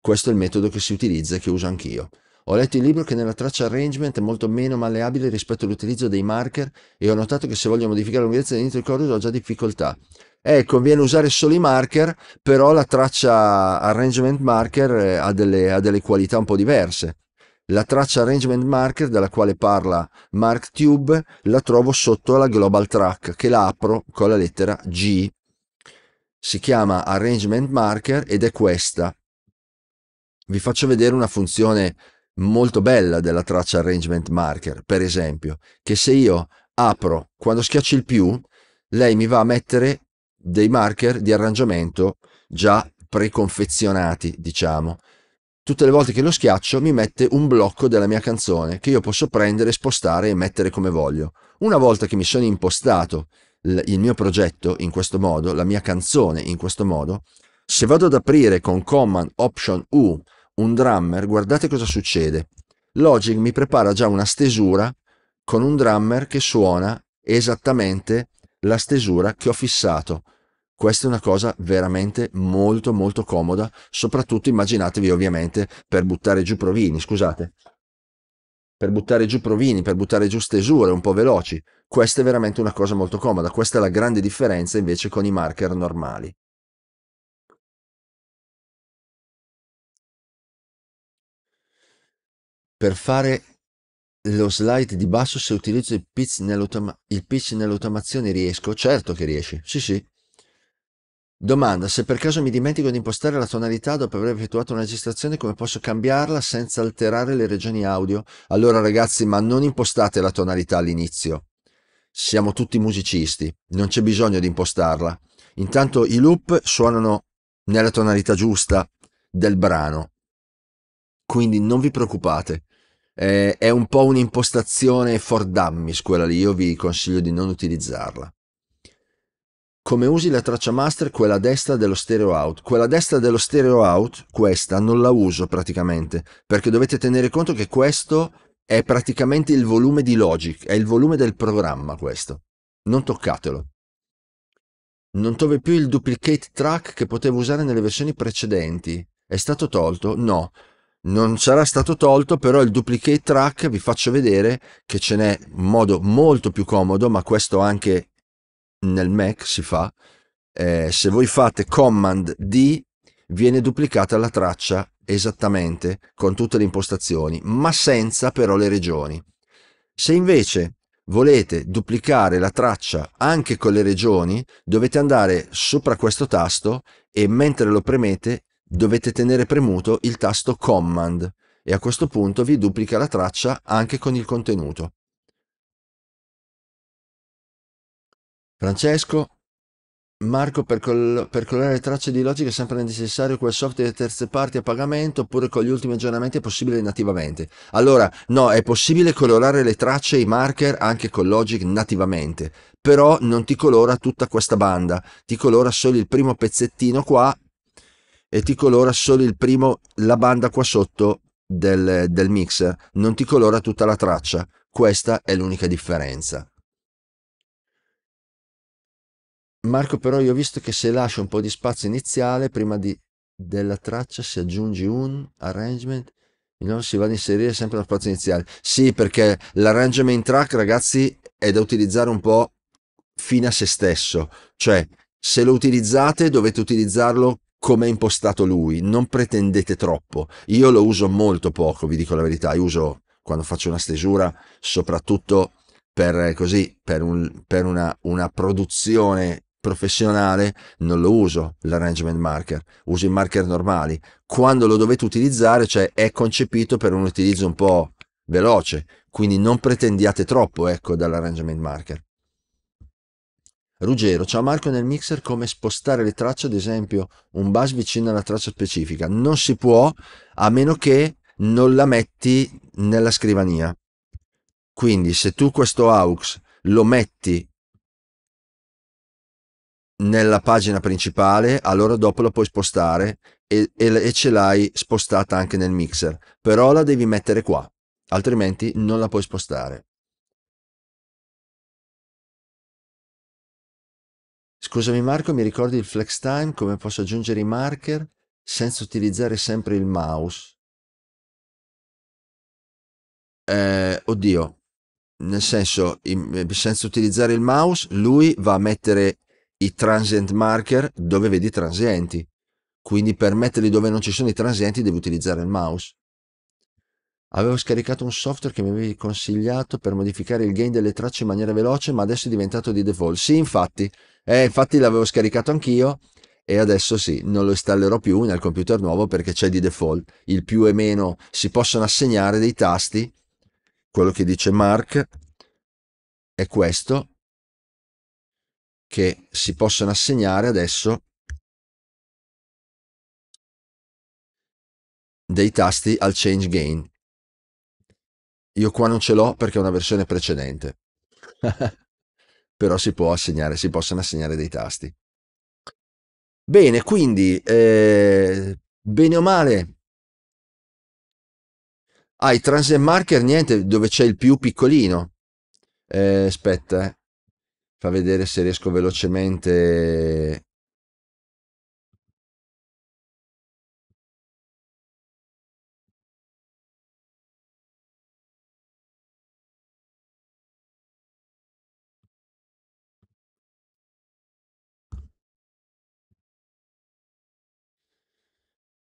Questo è il metodo che si utilizza e che uso anch'io. Ho letto il libro che nella traccia arrangement è molto meno malleabile rispetto all'utilizzo dei marker e ho notato che se voglio modificare lunghezza dentro il codice ho già difficoltà. Eh, conviene usare solo i marker, però la traccia arrangement marker eh, ha delle, ha delle qualità un po' diverse. La traccia Arrangement Marker della quale parla MarkTube la trovo sotto la Global Track che la apro con la lettera G. Si chiama Arrangement Marker ed è questa. Vi faccio vedere una funzione molto bella della traccia Arrangement Marker, per esempio, che se io apro quando schiaccio il più, lei mi va a mettere dei marker di arrangiamento già preconfezionati, diciamo tutte le volte che lo schiaccio mi mette un blocco della mia canzone che io posso prendere, spostare e mettere come voglio. Una volta che mi sono impostato il mio progetto in questo modo, la mia canzone in questo modo, se vado ad aprire con Command Option U un drummer, guardate cosa succede. Logic mi prepara già una stesura con un drummer che suona esattamente la stesura che ho fissato questa è una cosa veramente molto molto comoda, soprattutto immaginatevi ovviamente per buttare giù provini, scusate, per buttare giù provini, per buttare giù stesure un po' veloci. Questa è veramente una cosa molto comoda, questa è la grande differenza invece con i marker normali. Per fare lo slide di basso se utilizzo il pitch, il pitch nell'automazione riesco? Certo che riesci, sì sì, Domanda se per caso mi dimentico di impostare la tonalità dopo aver effettuato una registrazione come posso cambiarla senza alterare le regioni audio? Allora ragazzi ma non impostate la tonalità all'inizio. Siamo tutti musicisti, non c'è bisogno di impostarla. Intanto i loop suonano nella tonalità giusta del brano. Quindi non vi preoccupate. Eh, è un po' un'impostazione for dummies quella lì, io vi consiglio di non utilizzarla come usi la traccia master quella destra dello stereo out. Quella destra dello stereo out, questa, non la uso praticamente, perché dovete tenere conto che questo è praticamente il volume di Logic, è il volume del programma questo. Non toccatelo. Non trovi più il duplicate track che potevo usare nelle versioni precedenti. È stato tolto? No. Non sarà stato tolto, però il duplicate track vi faccio vedere che ce n'è in modo molto più comodo, ma questo anche nel Mac si fa, eh, se voi fate Command D viene duplicata la traccia esattamente con tutte le impostazioni, ma senza però le regioni. Se invece volete duplicare la traccia anche con le regioni, dovete andare sopra questo tasto e mentre lo premete dovete tenere premuto il tasto Command e a questo punto vi duplica la traccia anche con il contenuto. Francesco, Marco, per, col- per colorare le tracce di logica è sempre necessario quel software di terze parti a pagamento oppure con gli ultimi aggiornamenti è possibile nativamente. Allora, no, è possibile colorare le tracce e i marker anche con Logic nativamente, però non ti colora tutta questa banda, ti colora solo il primo pezzettino qua e ti colora solo il primo, la banda qua sotto del, del mixer, non ti colora tutta la traccia. Questa è l'unica differenza. Marco però io ho visto che se lascio un po' di spazio iniziale prima di, della traccia si aggiungi un arrangement non si va ad inserire sempre lo spazio iniziale sì perché l'arrangement track ragazzi è da utilizzare un po' fine a se stesso cioè se lo utilizzate dovete utilizzarlo come è impostato lui non pretendete troppo io lo uso molto poco vi dico la verità io uso quando faccio una stesura soprattutto per eh, così per, un, per una, una produzione professionale non lo uso l'arrangement marker, uso i marker normali. Quando lo dovete utilizzare, cioè è concepito per un utilizzo un po' veloce, quindi non pretendiate troppo, ecco, dall'arrangement marker. Ruggero, ciao Marco, nel mixer come spostare le tracce, ad esempio un bus vicino alla traccia specifica? Non si può a meno che non la metti nella scrivania. Quindi se tu questo aux lo metti nella pagina principale, allora dopo la puoi spostare e, e, e, ce l'hai spostata anche nel mixer, però la devi mettere qua, altrimenti non la puoi spostare. Scusami Marco, mi ricordi il flex time, come posso aggiungere i marker senza utilizzare sempre il mouse? Eh, oddio, nel senso, eh, senza utilizzare il mouse, lui va a mettere i transient marker dove vedi i transienti. Quindi per metterli dove non ci sono i transienti devi utilizzare il mouse. Avevo scaricato un software che mi avevi consigliato per modificare il gain delle tracce in maniera veloce, ma adesso è diventato di default. Sì, infatti. Eh, infatti l'avevo scaricato anch'io e adesso sì, non lo installerò più nel computer nuovo perché c'è di default. Il più e meno si possono assegnare dei tasti. Quello che dice Mark è questo che si possono assegnare adesso dei tasti al change gain. Io qua non ce l'ho perché è una versione precedente, però si può assegnare, si possono assegnare dei tasti. Bene, quindi, eh, bene o male, ai ah, transit marker niente dove c'è il più piccolino. Eh, aspetta, eh fa vedere se riesco velocemente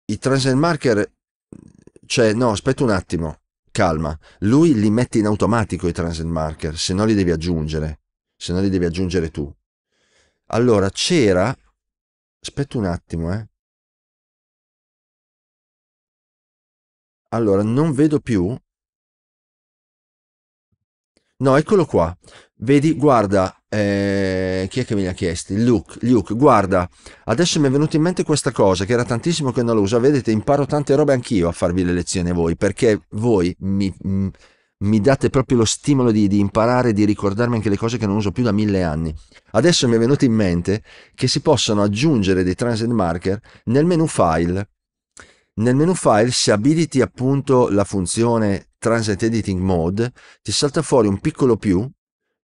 i transit marker cioè no aspetta un attimo calma lui li mette in automatico i transit marker se no li devi aggiungere se no li devi aggiungere tu. Allora c'era, aspetta un attimo, eh. Allora, non vedo più. No, eccolo qua. Vedi, guarda, eh, chi è che me li ha chiesti? Luke, Luke, guarda, adesso mi è venuta in mente questa cosa, che era tantissimo che non lo usa, vedete, imparo tante robe anch'io a farvi le lezioni a voi, perché voi mi, mm, mi date proprio lo stimolo di, di, imparare, di ricordarmi anche le cose che non uso più da mille anni. Adesso mi è venuto in mente che si possono aggiungere dei transit marker nel menu file. Nel menu file, se abiliti appunto la funzione transit editing mode, ti salta fuori un piccolo più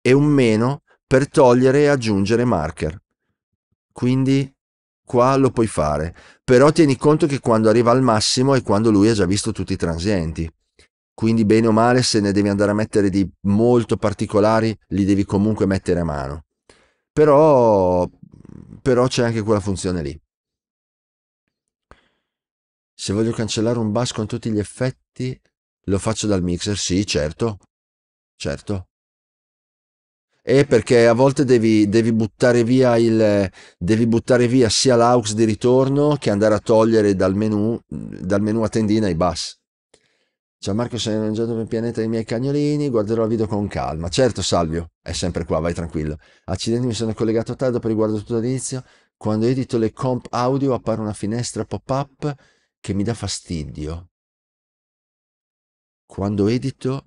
e un meno per togliere e aggiungere marker. Quindi qua lo puoi fare, però tieni conto che quando arriva al massimo è quando lui ha già visto tutti i transienti quindi bene o male se ne devi andare a mettere di molto particolari li devi comunque mettere a mano. Però, però c'è anche quella funzione lì. Se voglio cancellare un bus con tutti gli effetti lo faccio dal mixer, sì certo, certo, e perché a volte devi, devi, buttare il, devi, buttare via sia l'aux di ritorno che andare a togliere dal menu, dal menu a tendina i bus Ciao Marco, stai mangiando per il pianeta dei miei cagnolini, guarderò il video con calma. Certo, Salvio, è sempre qua, vai tranquillo. Accidenti, mi sono collegato a tardo per riguardo tutto all'inizio. Quando edito le comp audio appare una finestra pop-up che mi dà fastidio. Quando edito...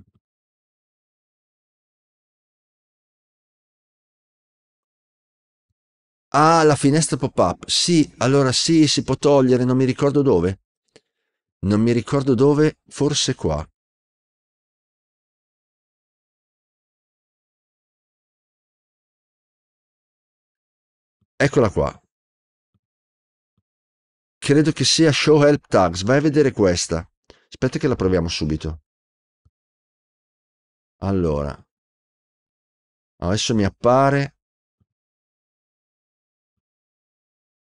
Ah, la finestra pop-up. Sì, allora sì, si può togliere, non mi ricordo dove. Non mi ricordo dove, forse qua. Eccola qua. Credo che sia Show Help Tags. Vai a vedere questa. Aspetta che la proviamo subito. Allora. Adesso mi appare.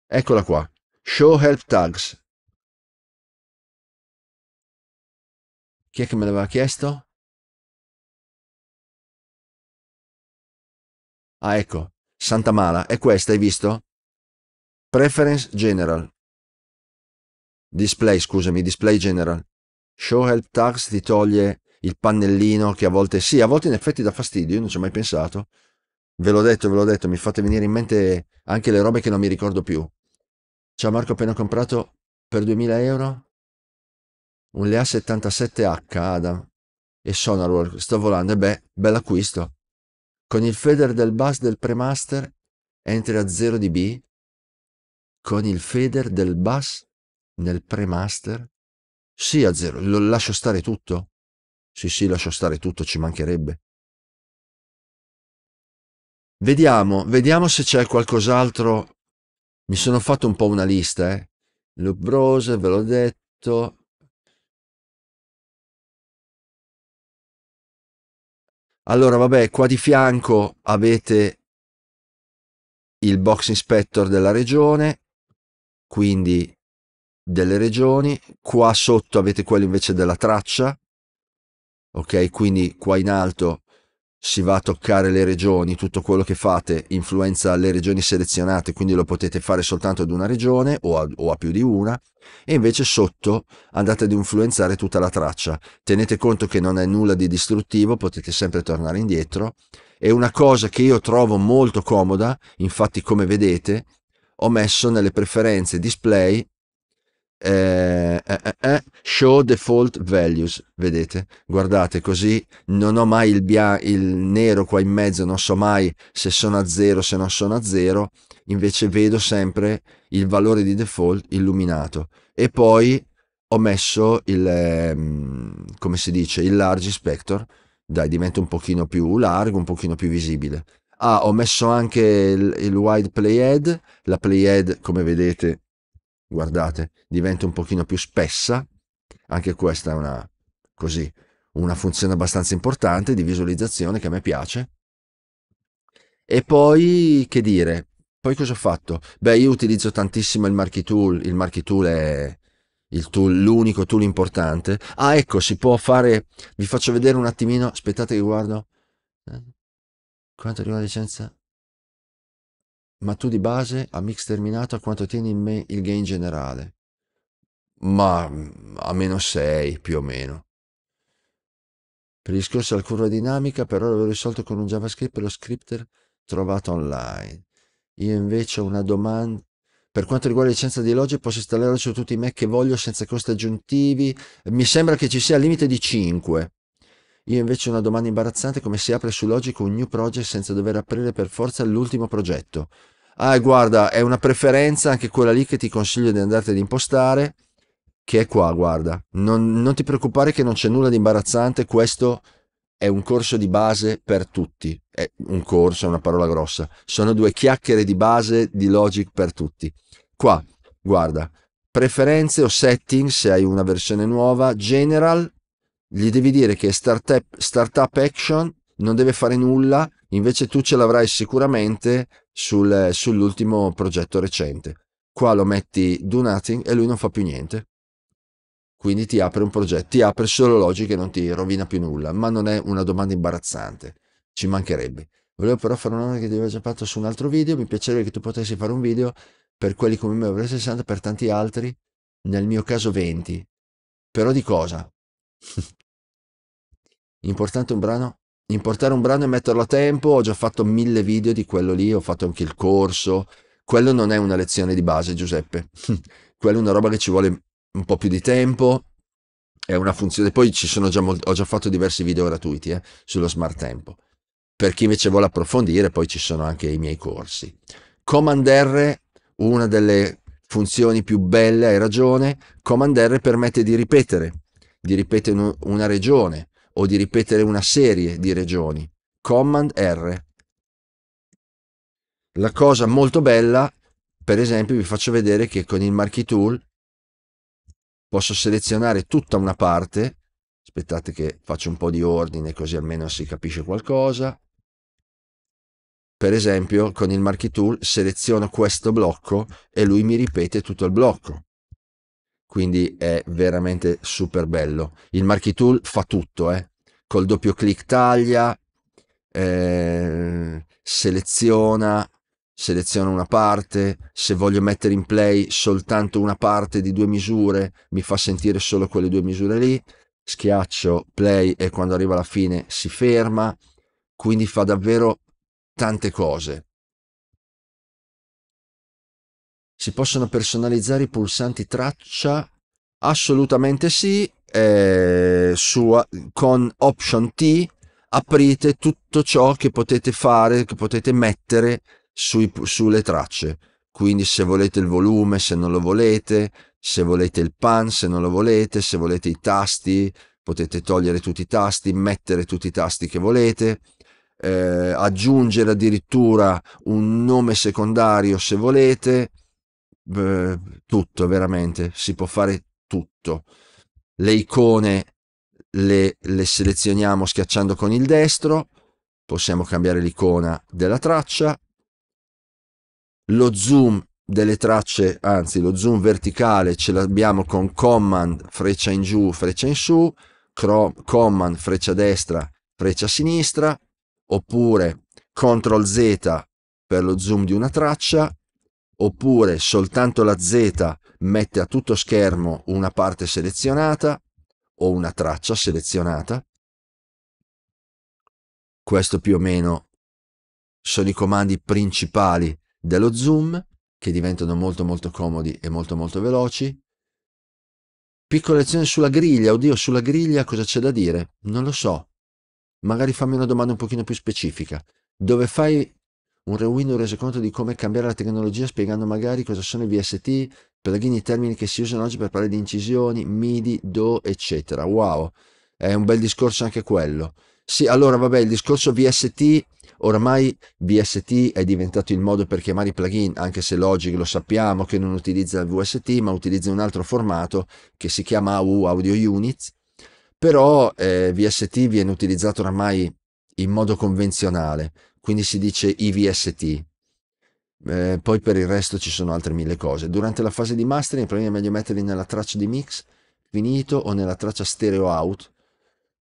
Eccola qua. Show Help Tags. Chi è che me l'aveva chiesto? Ah, ecco, Santa Mala, è questa, hai visto? Preference General. Display, scusami, Display General. Show Help Tags ti toglie il pannellino che a volte, sì, a volte in effetti dà fastidio, io non ci ho mai pensato. Ve l'ho detto, ve l'ho detto, mi fate venire in mente anche le robe che non mi ricordo più. Ciao Marco, appena comprato per 2000 euro un Lea 77H Adam e Sonarwall, sto volando, e beh, bell'acquisto. Con il feder del bus del Premaster entri a 0 dB? Con il feder del bus nel Premaster? Sì, a 0, lo lascio stare tutto? Sì, sì, lascio stare tutto, ci mancherebbe. Vediamo, vediamo se c'è qualcos'altro. Mi sono fatto un po' una lista, eh. Loop Browser, ve l'ho detto. Allora, vabbè, qua di fianco avete il box inspector della regione, quindi delle regioni, qua sotto avete quello invece della traccia, ok? Quindi qua in alto si va a toccare le regioni, tutto quello che fate influenza le regioni selezionate, quindi lo potete fare soltanto ad una regione o a, o a, più di una, e invece sotto andate ad influenzare tutta la traccia. Tenete conto che non è nulla di distruttivo, potete sempre tornare indietro. È una cosa che io trovo molto comoda, infatti come vedete ho messo nelle preferenze display eh, eh, eh, eh, show default values vedete guardate così non ho mai il, bian- il nero qua in mezzo non so mai se sono a zero se non sono a zero invece vedo sempre il valore di default illuminato e poi ho messo il ehm, come si dice il large inspector dai diventa un pochino più largo un pochino più visibile ah ho messo anche il, il wide playhead la playhead come vedete guardate, diventa un pochino più spessa, anche questa è una, così, una funzione abbastanza importante di visualizzazione che a me piace. E poi, che dire, poi cosa ho fatto? Beh, io utilizzo tantissimo il Marquee Tool, il Marquee Tool è il tool, l'unico tool importante. Ah, ecco, si può fare, vi faccio vedere un attimino, aspettate che guardo. Eh, quanto arriva la licenza? ma tu di base a mix terminato a quanto tieni in me il gain generale? Ma mm, a meno 6 più o meno. Per il discorso della curva dinamica, però l'avevo risolto con un JavaScript e lo scripter trovato online. Io invece ho una domanda. Per quanto riguarda la licenza di Logic, posso installarla su tutti i Mac che voglio senza costi aggiuntivi. Mi sembra che ci sia il limite di 5. Io invece ho una domanda imbarazzante come si apre su Logic un new project senza dover aprire per forza l'ultimo progetto. Ah, guarda, è una preferenza anche quella lì che ti consiglio di andarti ad impostare, che è qua, guarda. Non, non ti preoccupare che non c'è nulla di imbarazzante, questo è un corso di base per tutti. È un corso, è una parola grossa. Sono due chiacchiere di base di Logic per tutti. Qua, guarda, preferenze o settings se hai una versione nuova, general gli devi dire che startup, startup Action non deve fare nulla, invece tu ce l'avrai sicuramente sul, sull'ultimo progetto recente. Qua lo metti do nothing e lui non fa più niente. Quindi ti apre un progetto, ti apre solo logica e non ti rovina più nulla, ma non è una domanda imbarazzante, ci mancherebbe. Volevo però fare una domanda che ti avevo già fatto su un altro video, mi piacerebbe che tu potessi fare un video per quelli come me, per 60, per tanti altri, nel mio caso 20. Però di cosa? Importante un brano? Importare un brano e metterlo a tempo, ho già fatto mille video di quello lì, ho fatto anche il corso. Quello non è una lezione di base, Giuseppe. quello è una roba che ci vuole un po' più di tempo, è una funzione. Poi ci sono già molti, ho già fatto diversi video gratuiti eh, sullo smart tempo. Per chi invece vuole approfondire, poi ci sono anche i miei corsi. Command R, una delle funzioni più belle, hai ragione. Command R permette di ripetere, di ripetere una regione, o di ripetere una serie di regioni. Command R. La cosa molto bella, per esempio, vi faccio vedere che con il marquee tool posso selezionare tutta una parte. Aspettate che faccio un po' di ordine così almeno si capisce qualcosa. Per esempio, con il marquee tool seleziono questo blocco e lui mi ripete tutto il blocco quindi è veramente super bello. Il Marquee Tool fa tutto, eh? col doppio clic taglia, eh, seleziona, seleziono una parte, se voglio mettere in play soltanto una parte di due misure, mi fa sentire solo quelle due misure lì, schiaccio play e quando arriva alla fine si ferma, quindi fa davvero tante cose. Si possono personalizzare i pulsanti traccia? Assolutamente sì, eh, su, con Option T aprite tutto ciò che potete fare, che potete mettere sui, sulle tracce. Quindi se volete il volume, se non lo volete, se volete il pan, se non lo volete, se volete i tasti, potete togliere tutti i tasti, mettere tutti i tasti che volete, eh, aggiungere addirittura un nome secondario se volete, tutto veramente, si può fare tutto. Le icone le, le selezioniamo schiacciando con il destro, possiamo cambiare l'icona della traccia, lo zoom delle tracce, anzi lo zoom verticale ce l'abbiamo con command, freccia in giù, freccia in su, command, freccia destra, freccia sinistra, oppure CTRL Z per lo zoom di una traccia, oppure soltanto la Z mette a tutto schermo una parte selezionata o una traccia selezionata. Questo più o meno sono i comandi principali dello zoom che diventano molto molto comodi e molto molto veloci. Piccola lezione sulla griglia, oddio sulla griglia cosa c'è da dire? Non lo so. Magari fammi una domanda un pochino più specifica. Dove fai un rewind, un conto di come cambiare la tecnologia spiegando magari cosa sono i VST, plugin, i termini che si usano oggi per parlare di incisioni, MIDI, DO, eccetera. Wow, è un bel discorso anche quello. Sì, allora vabbè, il discorso VST, ormai VST è diventato il modo per chiamare i plugin, anche se Logic lo sappiamo che non utilizza il VST, ma utilizza un altro formato che si chiama AU, Audio Units, però eh, VST viene utilizzato ormai in modo convenzionale quindi si dice IVST. Eh, poi per il resto ci sono altre mille cose. Durante la fase di mastering, prima è meglio metterli nella traccia di mix finito o nella traccia stereo out.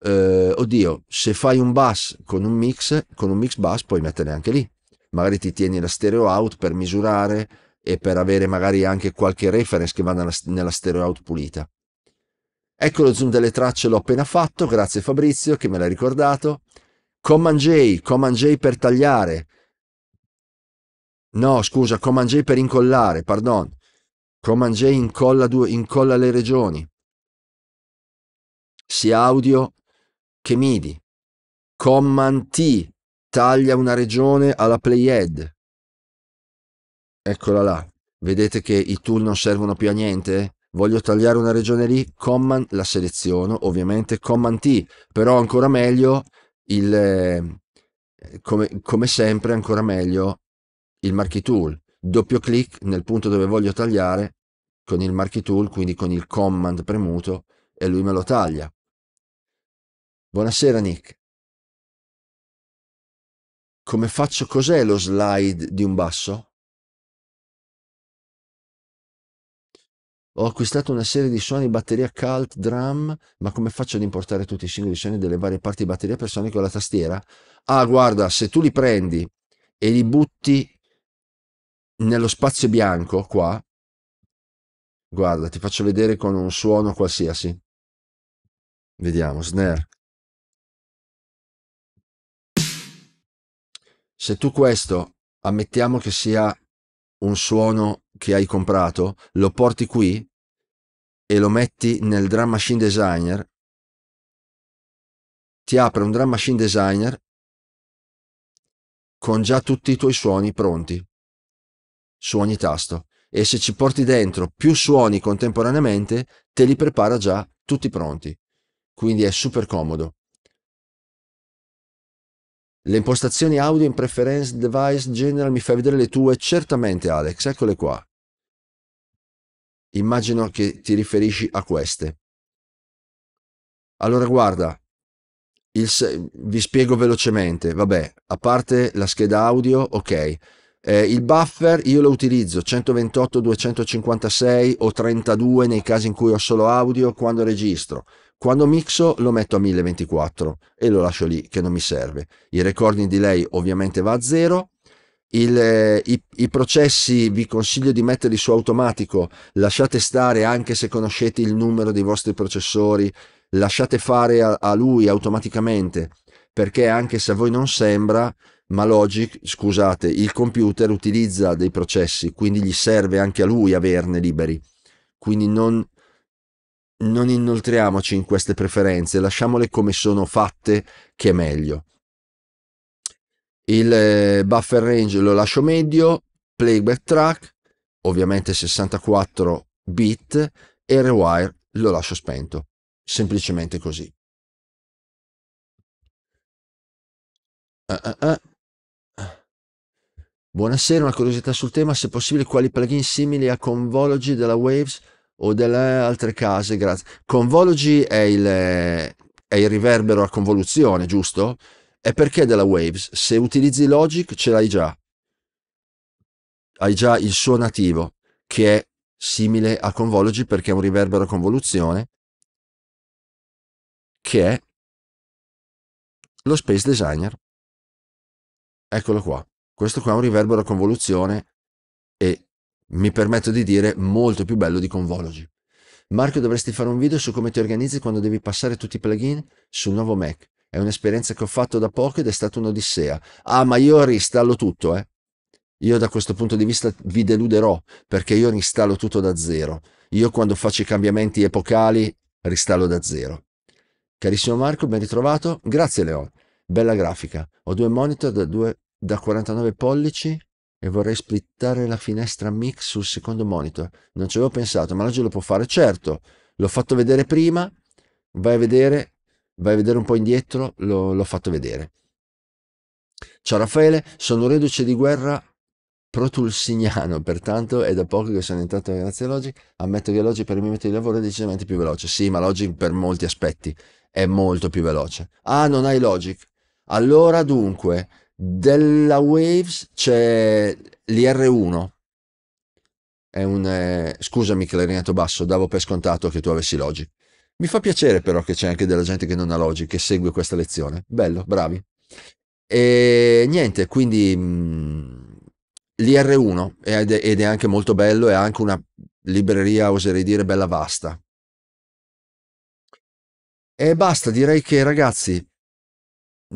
Eh, oddio, se fai un bass con un mix, con un mix bass, puoi metterne anche lì. Magari ti tieni la stereo out per misurare e per avere magari anche qualche reference che vada nella stereo out pulita. Ecco lo zoom delle tracce, l'ho appena fatto, grazie Fabrizio che me l'ha ricordato. Command J, Command J per tagliare. No, scusa, Command J per incollare, pardon. Command J incolla, due, incolla le regioni. Sia audio che MIDI. Command T taglia una regione alla playhead. Eccola là. Vedete che i tool non servono più a niente? Voglio tagliare una regione lì, command la seleziono, ovviamente command T, però ancora meglio il, ehm, come, come, sempre ancora meglio il marquee tool doppio clic nel punto dove voglio tagliare con il marquee tool quindi con il command premuto e lui me lo taglia buonasera Nick come faccio cos'è lo slide di un basso ho acquistato una serie di suoni batteria cult drum, ma come faccio ad importare tutti i singoli suoni delle varie parti di batteria per Sony con la tastiera? Ah, guarda, se tu li prendi e li butti nello spazio bianco qua, guarda, ti faccio vedere con un suono qualsiasi. Vediamo, snare. Se tu questo ammettiamo che sia un suono che hai comprato, lo porti qui e lo metti nel Drum Machine Designer, ti apre un Drum Machine Designer con già tutti i tuoi suoni pronti su ogni tasto e se ci porti dentro più suoni contemporaneamente te li prepara già tutti pronti quindi è super comodo le impostazioni audio in Preference Device General mi fai vedere le tue? Certamente Alex, eccole qua. Immagino che ti riferisci a queste. Allora guarda, il, vi spiego velocemente, vabbè, a parte la scheda audio, ok. Eh, il buffer io lo utilizzo 128, 256 o 32 nei casi in cui ho solo audio quando registro. Quando mixo lo metto a 1024 e lo lascio lì che non mi serve. Il recording delay ovviamente va a zero. Il, eh, i, i, processi vi consiglio di metterli su automatico, lasciate stare anche se conoscete il numero dei vostri processori, lasciate fare a, a lui automaticamente perché anche se a voi non sembra, ma Logic, scusate, il computer utilizza dei processi, quindi gli serve anche a lui averne liberi. Quindi non, non inoltriamoci in queste preferenze, lasciamole come sono fatte, che è meglio. Il eh, buffer range lo lascio medio, playback track, ovviamente 64 bit, e rewire lo lascio spento, semplicemente così. Uh, uh, uh. Buonasera, una curiosità sul tema, se possibile quali plugin simili a Convology della Waves o delle altre case, grazie. Convology è il, è il riverbero a convoluzione, giusto? E perché della Waves? Se utilizzi Logic ce l'hai già. Hai già il suo nativo, che è simile a Convology perché è un riverbero a convoluzione, che è lo Space Designer. Eccolo qua. Questo qua è un riverbero a convoluzione e mi permetto di dire, molto più bello di Convology. Marco, dovresti fare un video su come ti organizzi quando devi passare tutti i plugin sul nuovo Mac. È un'esperienza che ho fatto da poco ed è stata un'odissea. Ah, ma io ristallo tutto, eh. Io da questo punto di vista vi deluderò, perché io ristallo tutto da zero. Io quando faccio i cambiamenti epocali, ristallo da zero. Carissimo Marco, ben ritrovato. Grazie Leon. Bella grafica. Ho due monitor da, due, da 49 pollici e vorrei splittare la finestra mix sul secondo monitor. Non ci avevo pensato, ma oggi lo può fare. Certo, l'ho fatto vedere prima, vai a vedere, vai a vedere un po' indietro, lo, l'ho fatto vedere. Ciao Raffaele, sono reduce di guerra protulsignano, pertanto è da poco che sono entrato grazie a Logic, Ammetto che Logic per il mio metodo di lavoro è decisamente più veloce. Sì, ma Logic per molti aspetti è molto più veloce. Ah, non hai Logic? Allora dunque, della Waves c'è l'IR1. È un, eh, scusami clarinetto basso, davo per scontato che tu avessi Logic. Mi fa piacere però che c'è anche della gente che non ha Logic, che segue questa lezione. Bello, bravi. E niente, quindi mh, mm, l'IR1 ed è, ed è anche molto bello, è anche una libreria, oserei dire, bella vasta. E basta, direi che ragazzi,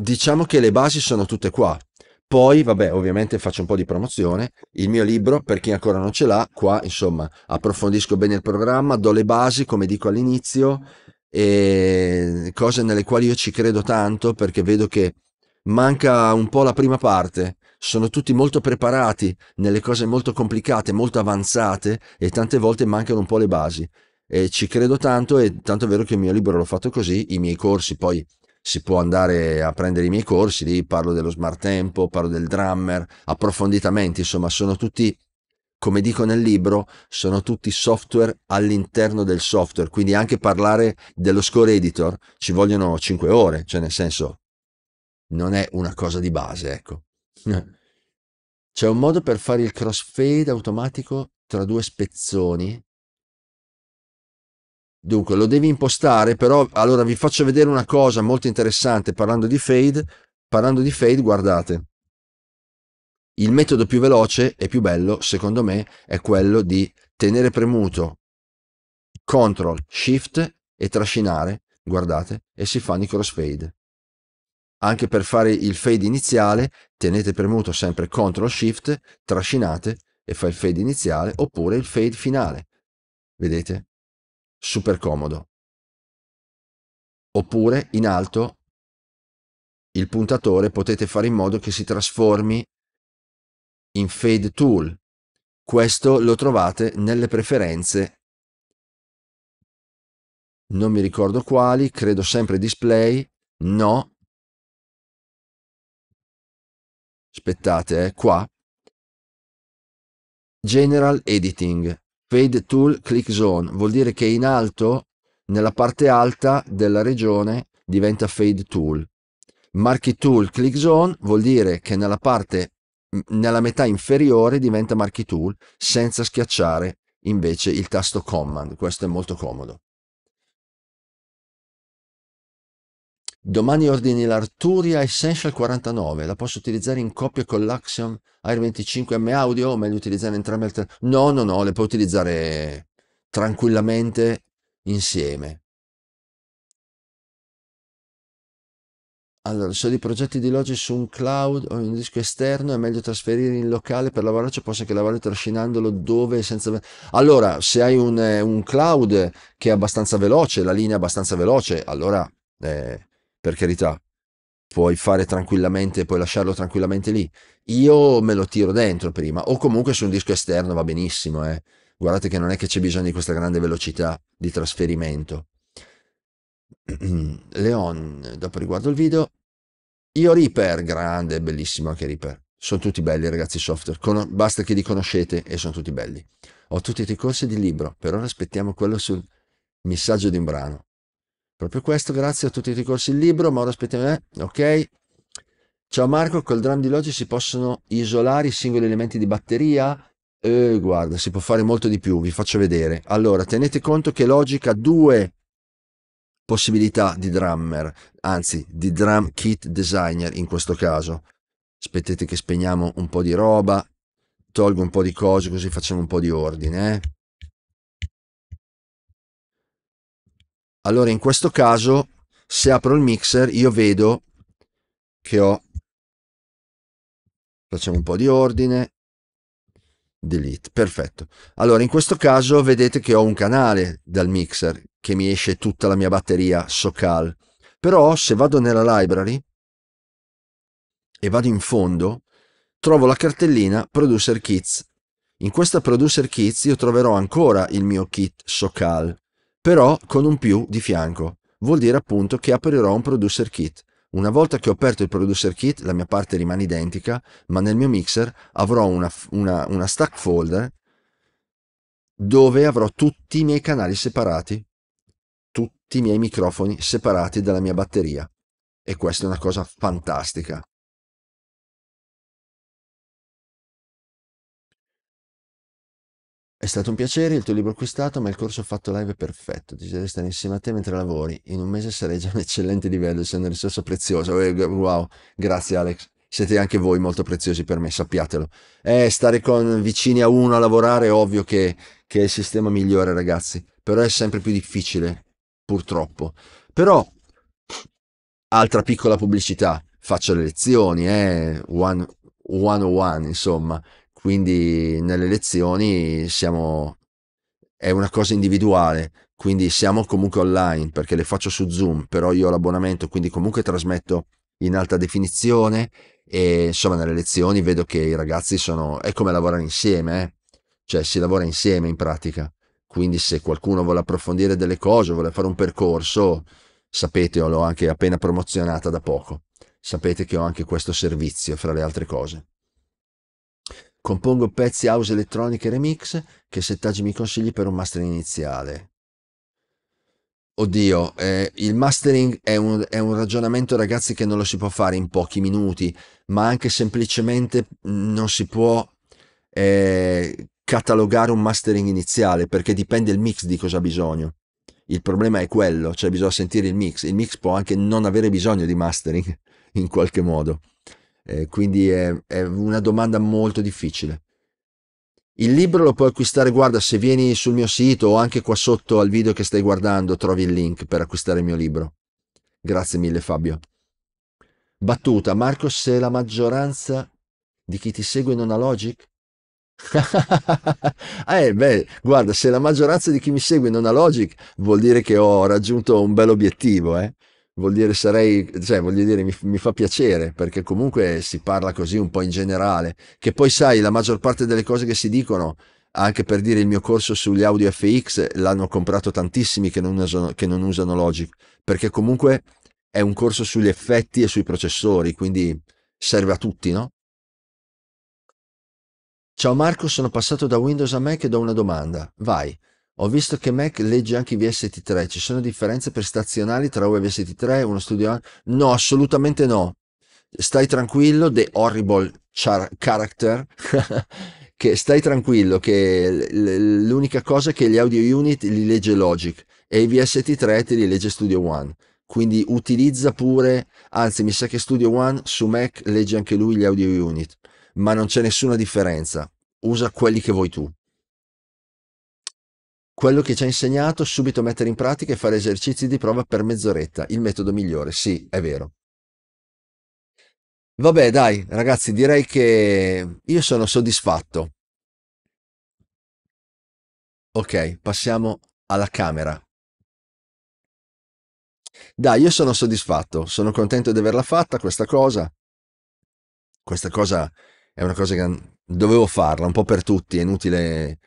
diciamo che le basi sono tutte qua. Poi, vabbè, ovviamente faccio un po' di promozione, il mio libro, per chi ancora non ce l'ha, qua, insomma, approfondisco bene il programma, do le basi, come dico all'inizio, e cose nelle quali io ci credo tanto perché vedo che manca un po' la prima parte. Sono tutti molto preparati nelle cose molto complicate, molto avanzate e tante volte mancano un po' le basi. E ci credo tanto e tanto è vero che il mio libro l'ho fatto così, i miei corsi poi si può andare a prendere i miei corsi, lì parlo dello smart tempo, parlo del drummer, approfonditamente, insomma, sono tutti, come dico nel libro, sono tutti software all'interno del software, quindi anche parlare dello score editor ci vogliono 5 ore, cioè nel senso non è una cosa di base, ecco. C'è un modo per fare il crossfade automatico tra due spezzoni Dunque, lo devi impostare, però allora vi faccio vedere una cosa molto interessante parlando di fade. Parlando di fade, guardate. Il metodo più veloce e più bello, secondo me, è quello di tenere premuto Ctrl Shift e trascinare, guardate, e si fanno i crossfade. Anche per fare il fade iniziale, tenete premuto sempre Ctrl Shift, trascinate e fa il fade iniziale oppure il fade finale. Vedete? super comodo. Oppure in alto il puntatore potete fare in modo che si trasformi in fade tool. Questo lo trovate nelle preferenze. Non mi ricordo quali, credo sempre display, no. Aspettate, eh, qua. General editing. Fade Tool Click Zone, vuol dire che in alto, nella parte alta della regione, diventa Fade Tool. Marquee Tool Click Zone vuol dire che nella parte, nella metà inferiore diventa Marquee Tool senza schiacciare invece il tasto Command, questo è molto comodo. Domani ordini l'Arturia Essential 49, la posso utilizzare in coppia con l'Axiom Air 25M Audio o meglio utilizzare entrambe le tre? No, no, no, le puoi utilizzare tranquillamente insieme. Allora, se ho dei progetti di logi su un cloud o in un disco esterno, è meglio trasferirli in locale per lavorarci, posso anche lavorare trascinandolo dove senza... Allora, se hai un, eh, un cloud che è abbastanza veloce, la linea è abbastanza veloce, allora eh, per carità, puoi fare tranquillamente, puoi lasciarlo tranquillamente lì. Io me lo tiro dentro prima, o comunque su un disco esterno va benissimo, eh. Guardate che non è che c'è bisogno di questa grande velocità di trasferimento. Leon, dopo riguardo il video, io Reaper, grande, bellissimo anche Reaper. Sono tutti belli ragazzi software, Con- basta che li conoscete e sono tutti belli. Ho tutti i tuoi corsi di libro, per ora aspettiamo quello sul missaggio di un brano. Proprio questo, grazie a tutti i ricorsi il libro. Mauro, aspetti me. Eh, ok. Ciao Marco, col drum di Logi si possono isolare i singoli elementi di batteria? Eh, guarda, si può fare molto di più, vi faccio vedere. Allora, tenete conto che Logic ha due possibilità di drummer, anzi di drum kit designer in questo caso. Aspettate che spegniamo un po' di roba, tolgo un po' di cose così facciamo un po' di ordine. Eh. Allora in questo caso se apro il mixer io vedo che ho facciamo un po' di ordine delete perfetto allora in questo caso vedete che ho un canale dal mixer che mi esce tutta la mia batteria socal però se vado nella library e vado in fondo trovo la cartellina producer kits in questa producer kits io troverò ancora il mio kit socal però con un più di fianco. Vuol dire appunto che aprirò un producer kit. Una volta che ho aperto il producer kit, la mia parte rimane identica, ma nel mio mixer avrò una, una, una stack folder dove avrò tutti i miei canali separati, tutti i miei microfoni separati dalla mia batteria. E questa è una cosa fantastica. È stato un piacere, il tuo libro acquistato, ma il corso fatto live è perfetto. Desidero stare insieme a te mentre lavori. In un mese sarei già un eccellente livello, sei una risorsa preziosa. Eh, wow, grazie Alex. Siete anche voi molto preziosi per me, sappiatelo. Eh, stare con vicini a uno a lavorare è ovvio che, che è il sistema migliore, ragazzi. Però è sempre più difficile, purtroppo. Però, altra piccola pubblicità. Faccio le lezioni, eh, one, one on one, insomma quindi nelle lezioni siamo, è una cosa individuale, quindi siamo comunque online perché le faccio su Zoom, però io ho l'abbonamento, quindi comunque trasmetto in alta definizione e insomma nelle lezioni vedo che i ragazzi sono, è come lavorare insieme, eh? cioè si lavora insieme in pratica, quindi se qualcuno vuole approfondire delle cose, vuole fare un percorso, sapete, l'ho anche appena promozionata da poco, sapete che ho anche questo servizio fra le altre cose. Compongo pezzi house elettroniche remix che settaggi mi consigli per un mastering iniziale. Oddio, eh, il mastering è un, è un, ragionamento ragazzi che non lo si può fare in pochi minuti, ma anche semplicemente non si può eh, catalogare un mastering iniziale perché dipende il mix di cosa ha bisogno. Il problema è quello, cioè bisogna sentire il mix. Il mix può anche non avere bisogno di mastering in qualche modo. Eh, quindi è, è, una domanda molto difficile. Il libro lo puoi acquistare, guarda, se vieni sul mio sito o anche qua sotto al video che stai guardando trovi il link per acquistare il mio libro. Grazie mille Fabio. Battuta, Marco, se la maggioranza di chi ti segue non ha logic? eh beh, guarda, se la maggioranza di chi mi segue non ha logic, vuol dire che ho raggiunto un bel obiettivo, eh vuol dire sarei, cioè voglio dire mi, mi, fa piacere perché comunque si parla così un po' in generale, che poi sai la maggior parte delle cose che si dicono, anche per dire il mio corso sugli Audio FX l'hanno comprato tantissimi che non usano, che non usano Logic, perché comunque è un corso sugli effetti e sui processori, quindi serve a tutti, no? Ciao Marco, sono passato da Windows a Mac e ho una domanda. Vai, ho visto che Mac legge anche i VST3, ci sono differenze prestazionali stazionali tra VST3 e uno studio? No, assolutamente no. Stai tranquillo, The Horrible char- Character, che stai tranquillo che l'unica cosa è che gli audio unit li legge Logic e i VST3 te li legge Studio One. Quindi utilizza pure, anzi mi sa che Studio One su Mac legge anche lui gli audio unit, ma non c'è nessuna differenza. Usa quelli che vuoi tu quello che ci ha insegnato, subito mettere in pratica e fare esercizi di prova per mezz'oretta, il metodo migliore, sì, è vero. Vabbè, dai, ragazzi, direi che io sono soddisfatto. Ok, passiamo alla camera. Dai, io sono soddisfatto, sono contento di averla fatta questa cosa. Questa cosa è una cosa che dovevo farla, un po' per tutti, è inutile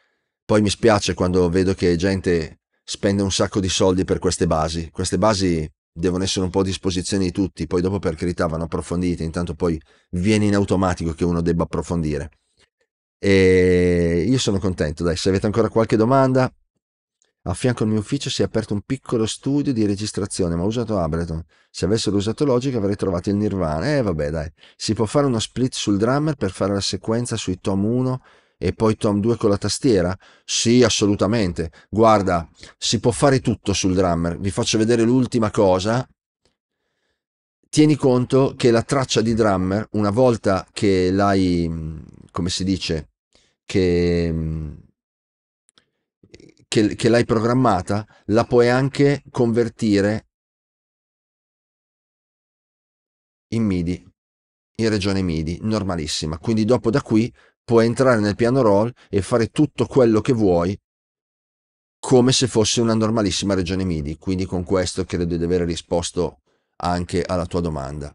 poi mi spiace quando vedo che gente spende un sacco di soldi per queste basi. Queste basi devono essere un po' a disposizione di tutti, poi dopo per carità vanno approfondite, intanto poi viene in automatico che uno debba approfondire. E io sono contento, dai, se avete ancora qualche domanda, a fianco al mio ufficio si è aperto un piccolo studio di registrazione, ma ho usato Ableton. Se avessero usato Logic avrei trovato il Nirvana. Eh vabbè, dai, si può fare uno split sul drummer per fare la sequenza sui tom 1 e poi Tom 2 con la tastiera? Sì, assolutamente. Guarda, si può fare tutto sul drummer. Vi faccio vedere l'ultima cosa. Tieni conto che la traccia di drummer, una volta che l'hai, mm, come si dice, che, mm, che, che l'hai programmata, la puoi anche convertire in MIDI, in regione MIDI, normalissima. Quindi dopo da qui puoi entrare nel piano roll e fare tutto quello che vuoi come se fosse una normalissima regione MIDI, quindi con questo credo di aver risposto anche alla tua domanda.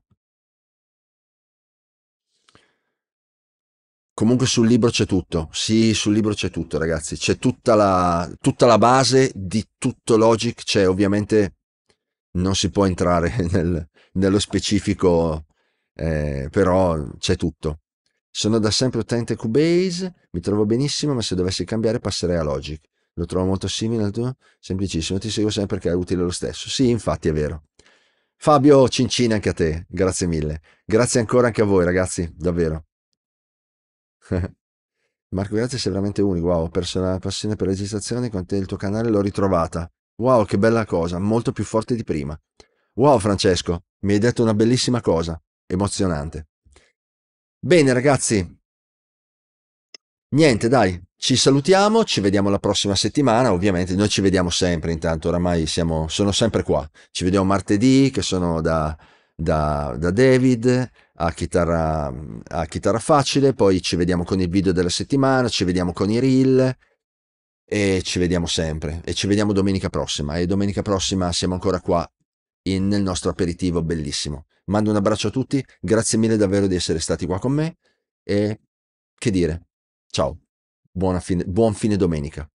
Comunque sul libro c'è tutto, sì sul libro c'è tutto ragazzi, c'è tutta la, tutta la base di tutto Logic, c'è ovviamente non si può entrare nel, nello specifico, eh, però c'è tutto. Sono da sempre utente Cubase, mi trovo benissimo, ma se dovessi cambiare passerei a Logic. Lo trovo molto simile al tuo? Semplicissimo, ti seguo sempre perché è utile lo stesso. Sì, infatti è vero. Fabio Cincina anche a te, grazie mille. Grazie ancora anche a voi ragazzi, davvero. Marco, grazie, sei veramente unico. Wow, ho perso la passione per la registrazione con te il tuo canale, l'ho ritrovata. Wow, che bella cosa, molto più forte di prima. Wow, Francesco, mi hai detto una bellissima cosa, emozionante. Bene ragazzi, niente dai, ci salutiamo, ci vediamo la prossima settimana, ovviamente noi ci vediamo sempre, intanto oramai siamo, sono sempre qua, ci vediamo martedì che sono da, da, da David a chitarra, a chitarra facile, poi ci vediamo con il video della settimana, ci vediamo con i reel e ci vediamo sempre e ci vediamo domenica prossima e domenica prossima siamo ancora qua in, nel nostro aperitivo bellissimo. Mando un abbraccio a tutti, grazie mille davvero di essere stati qua con me e che dire, ciao, fine, buon fine domenica.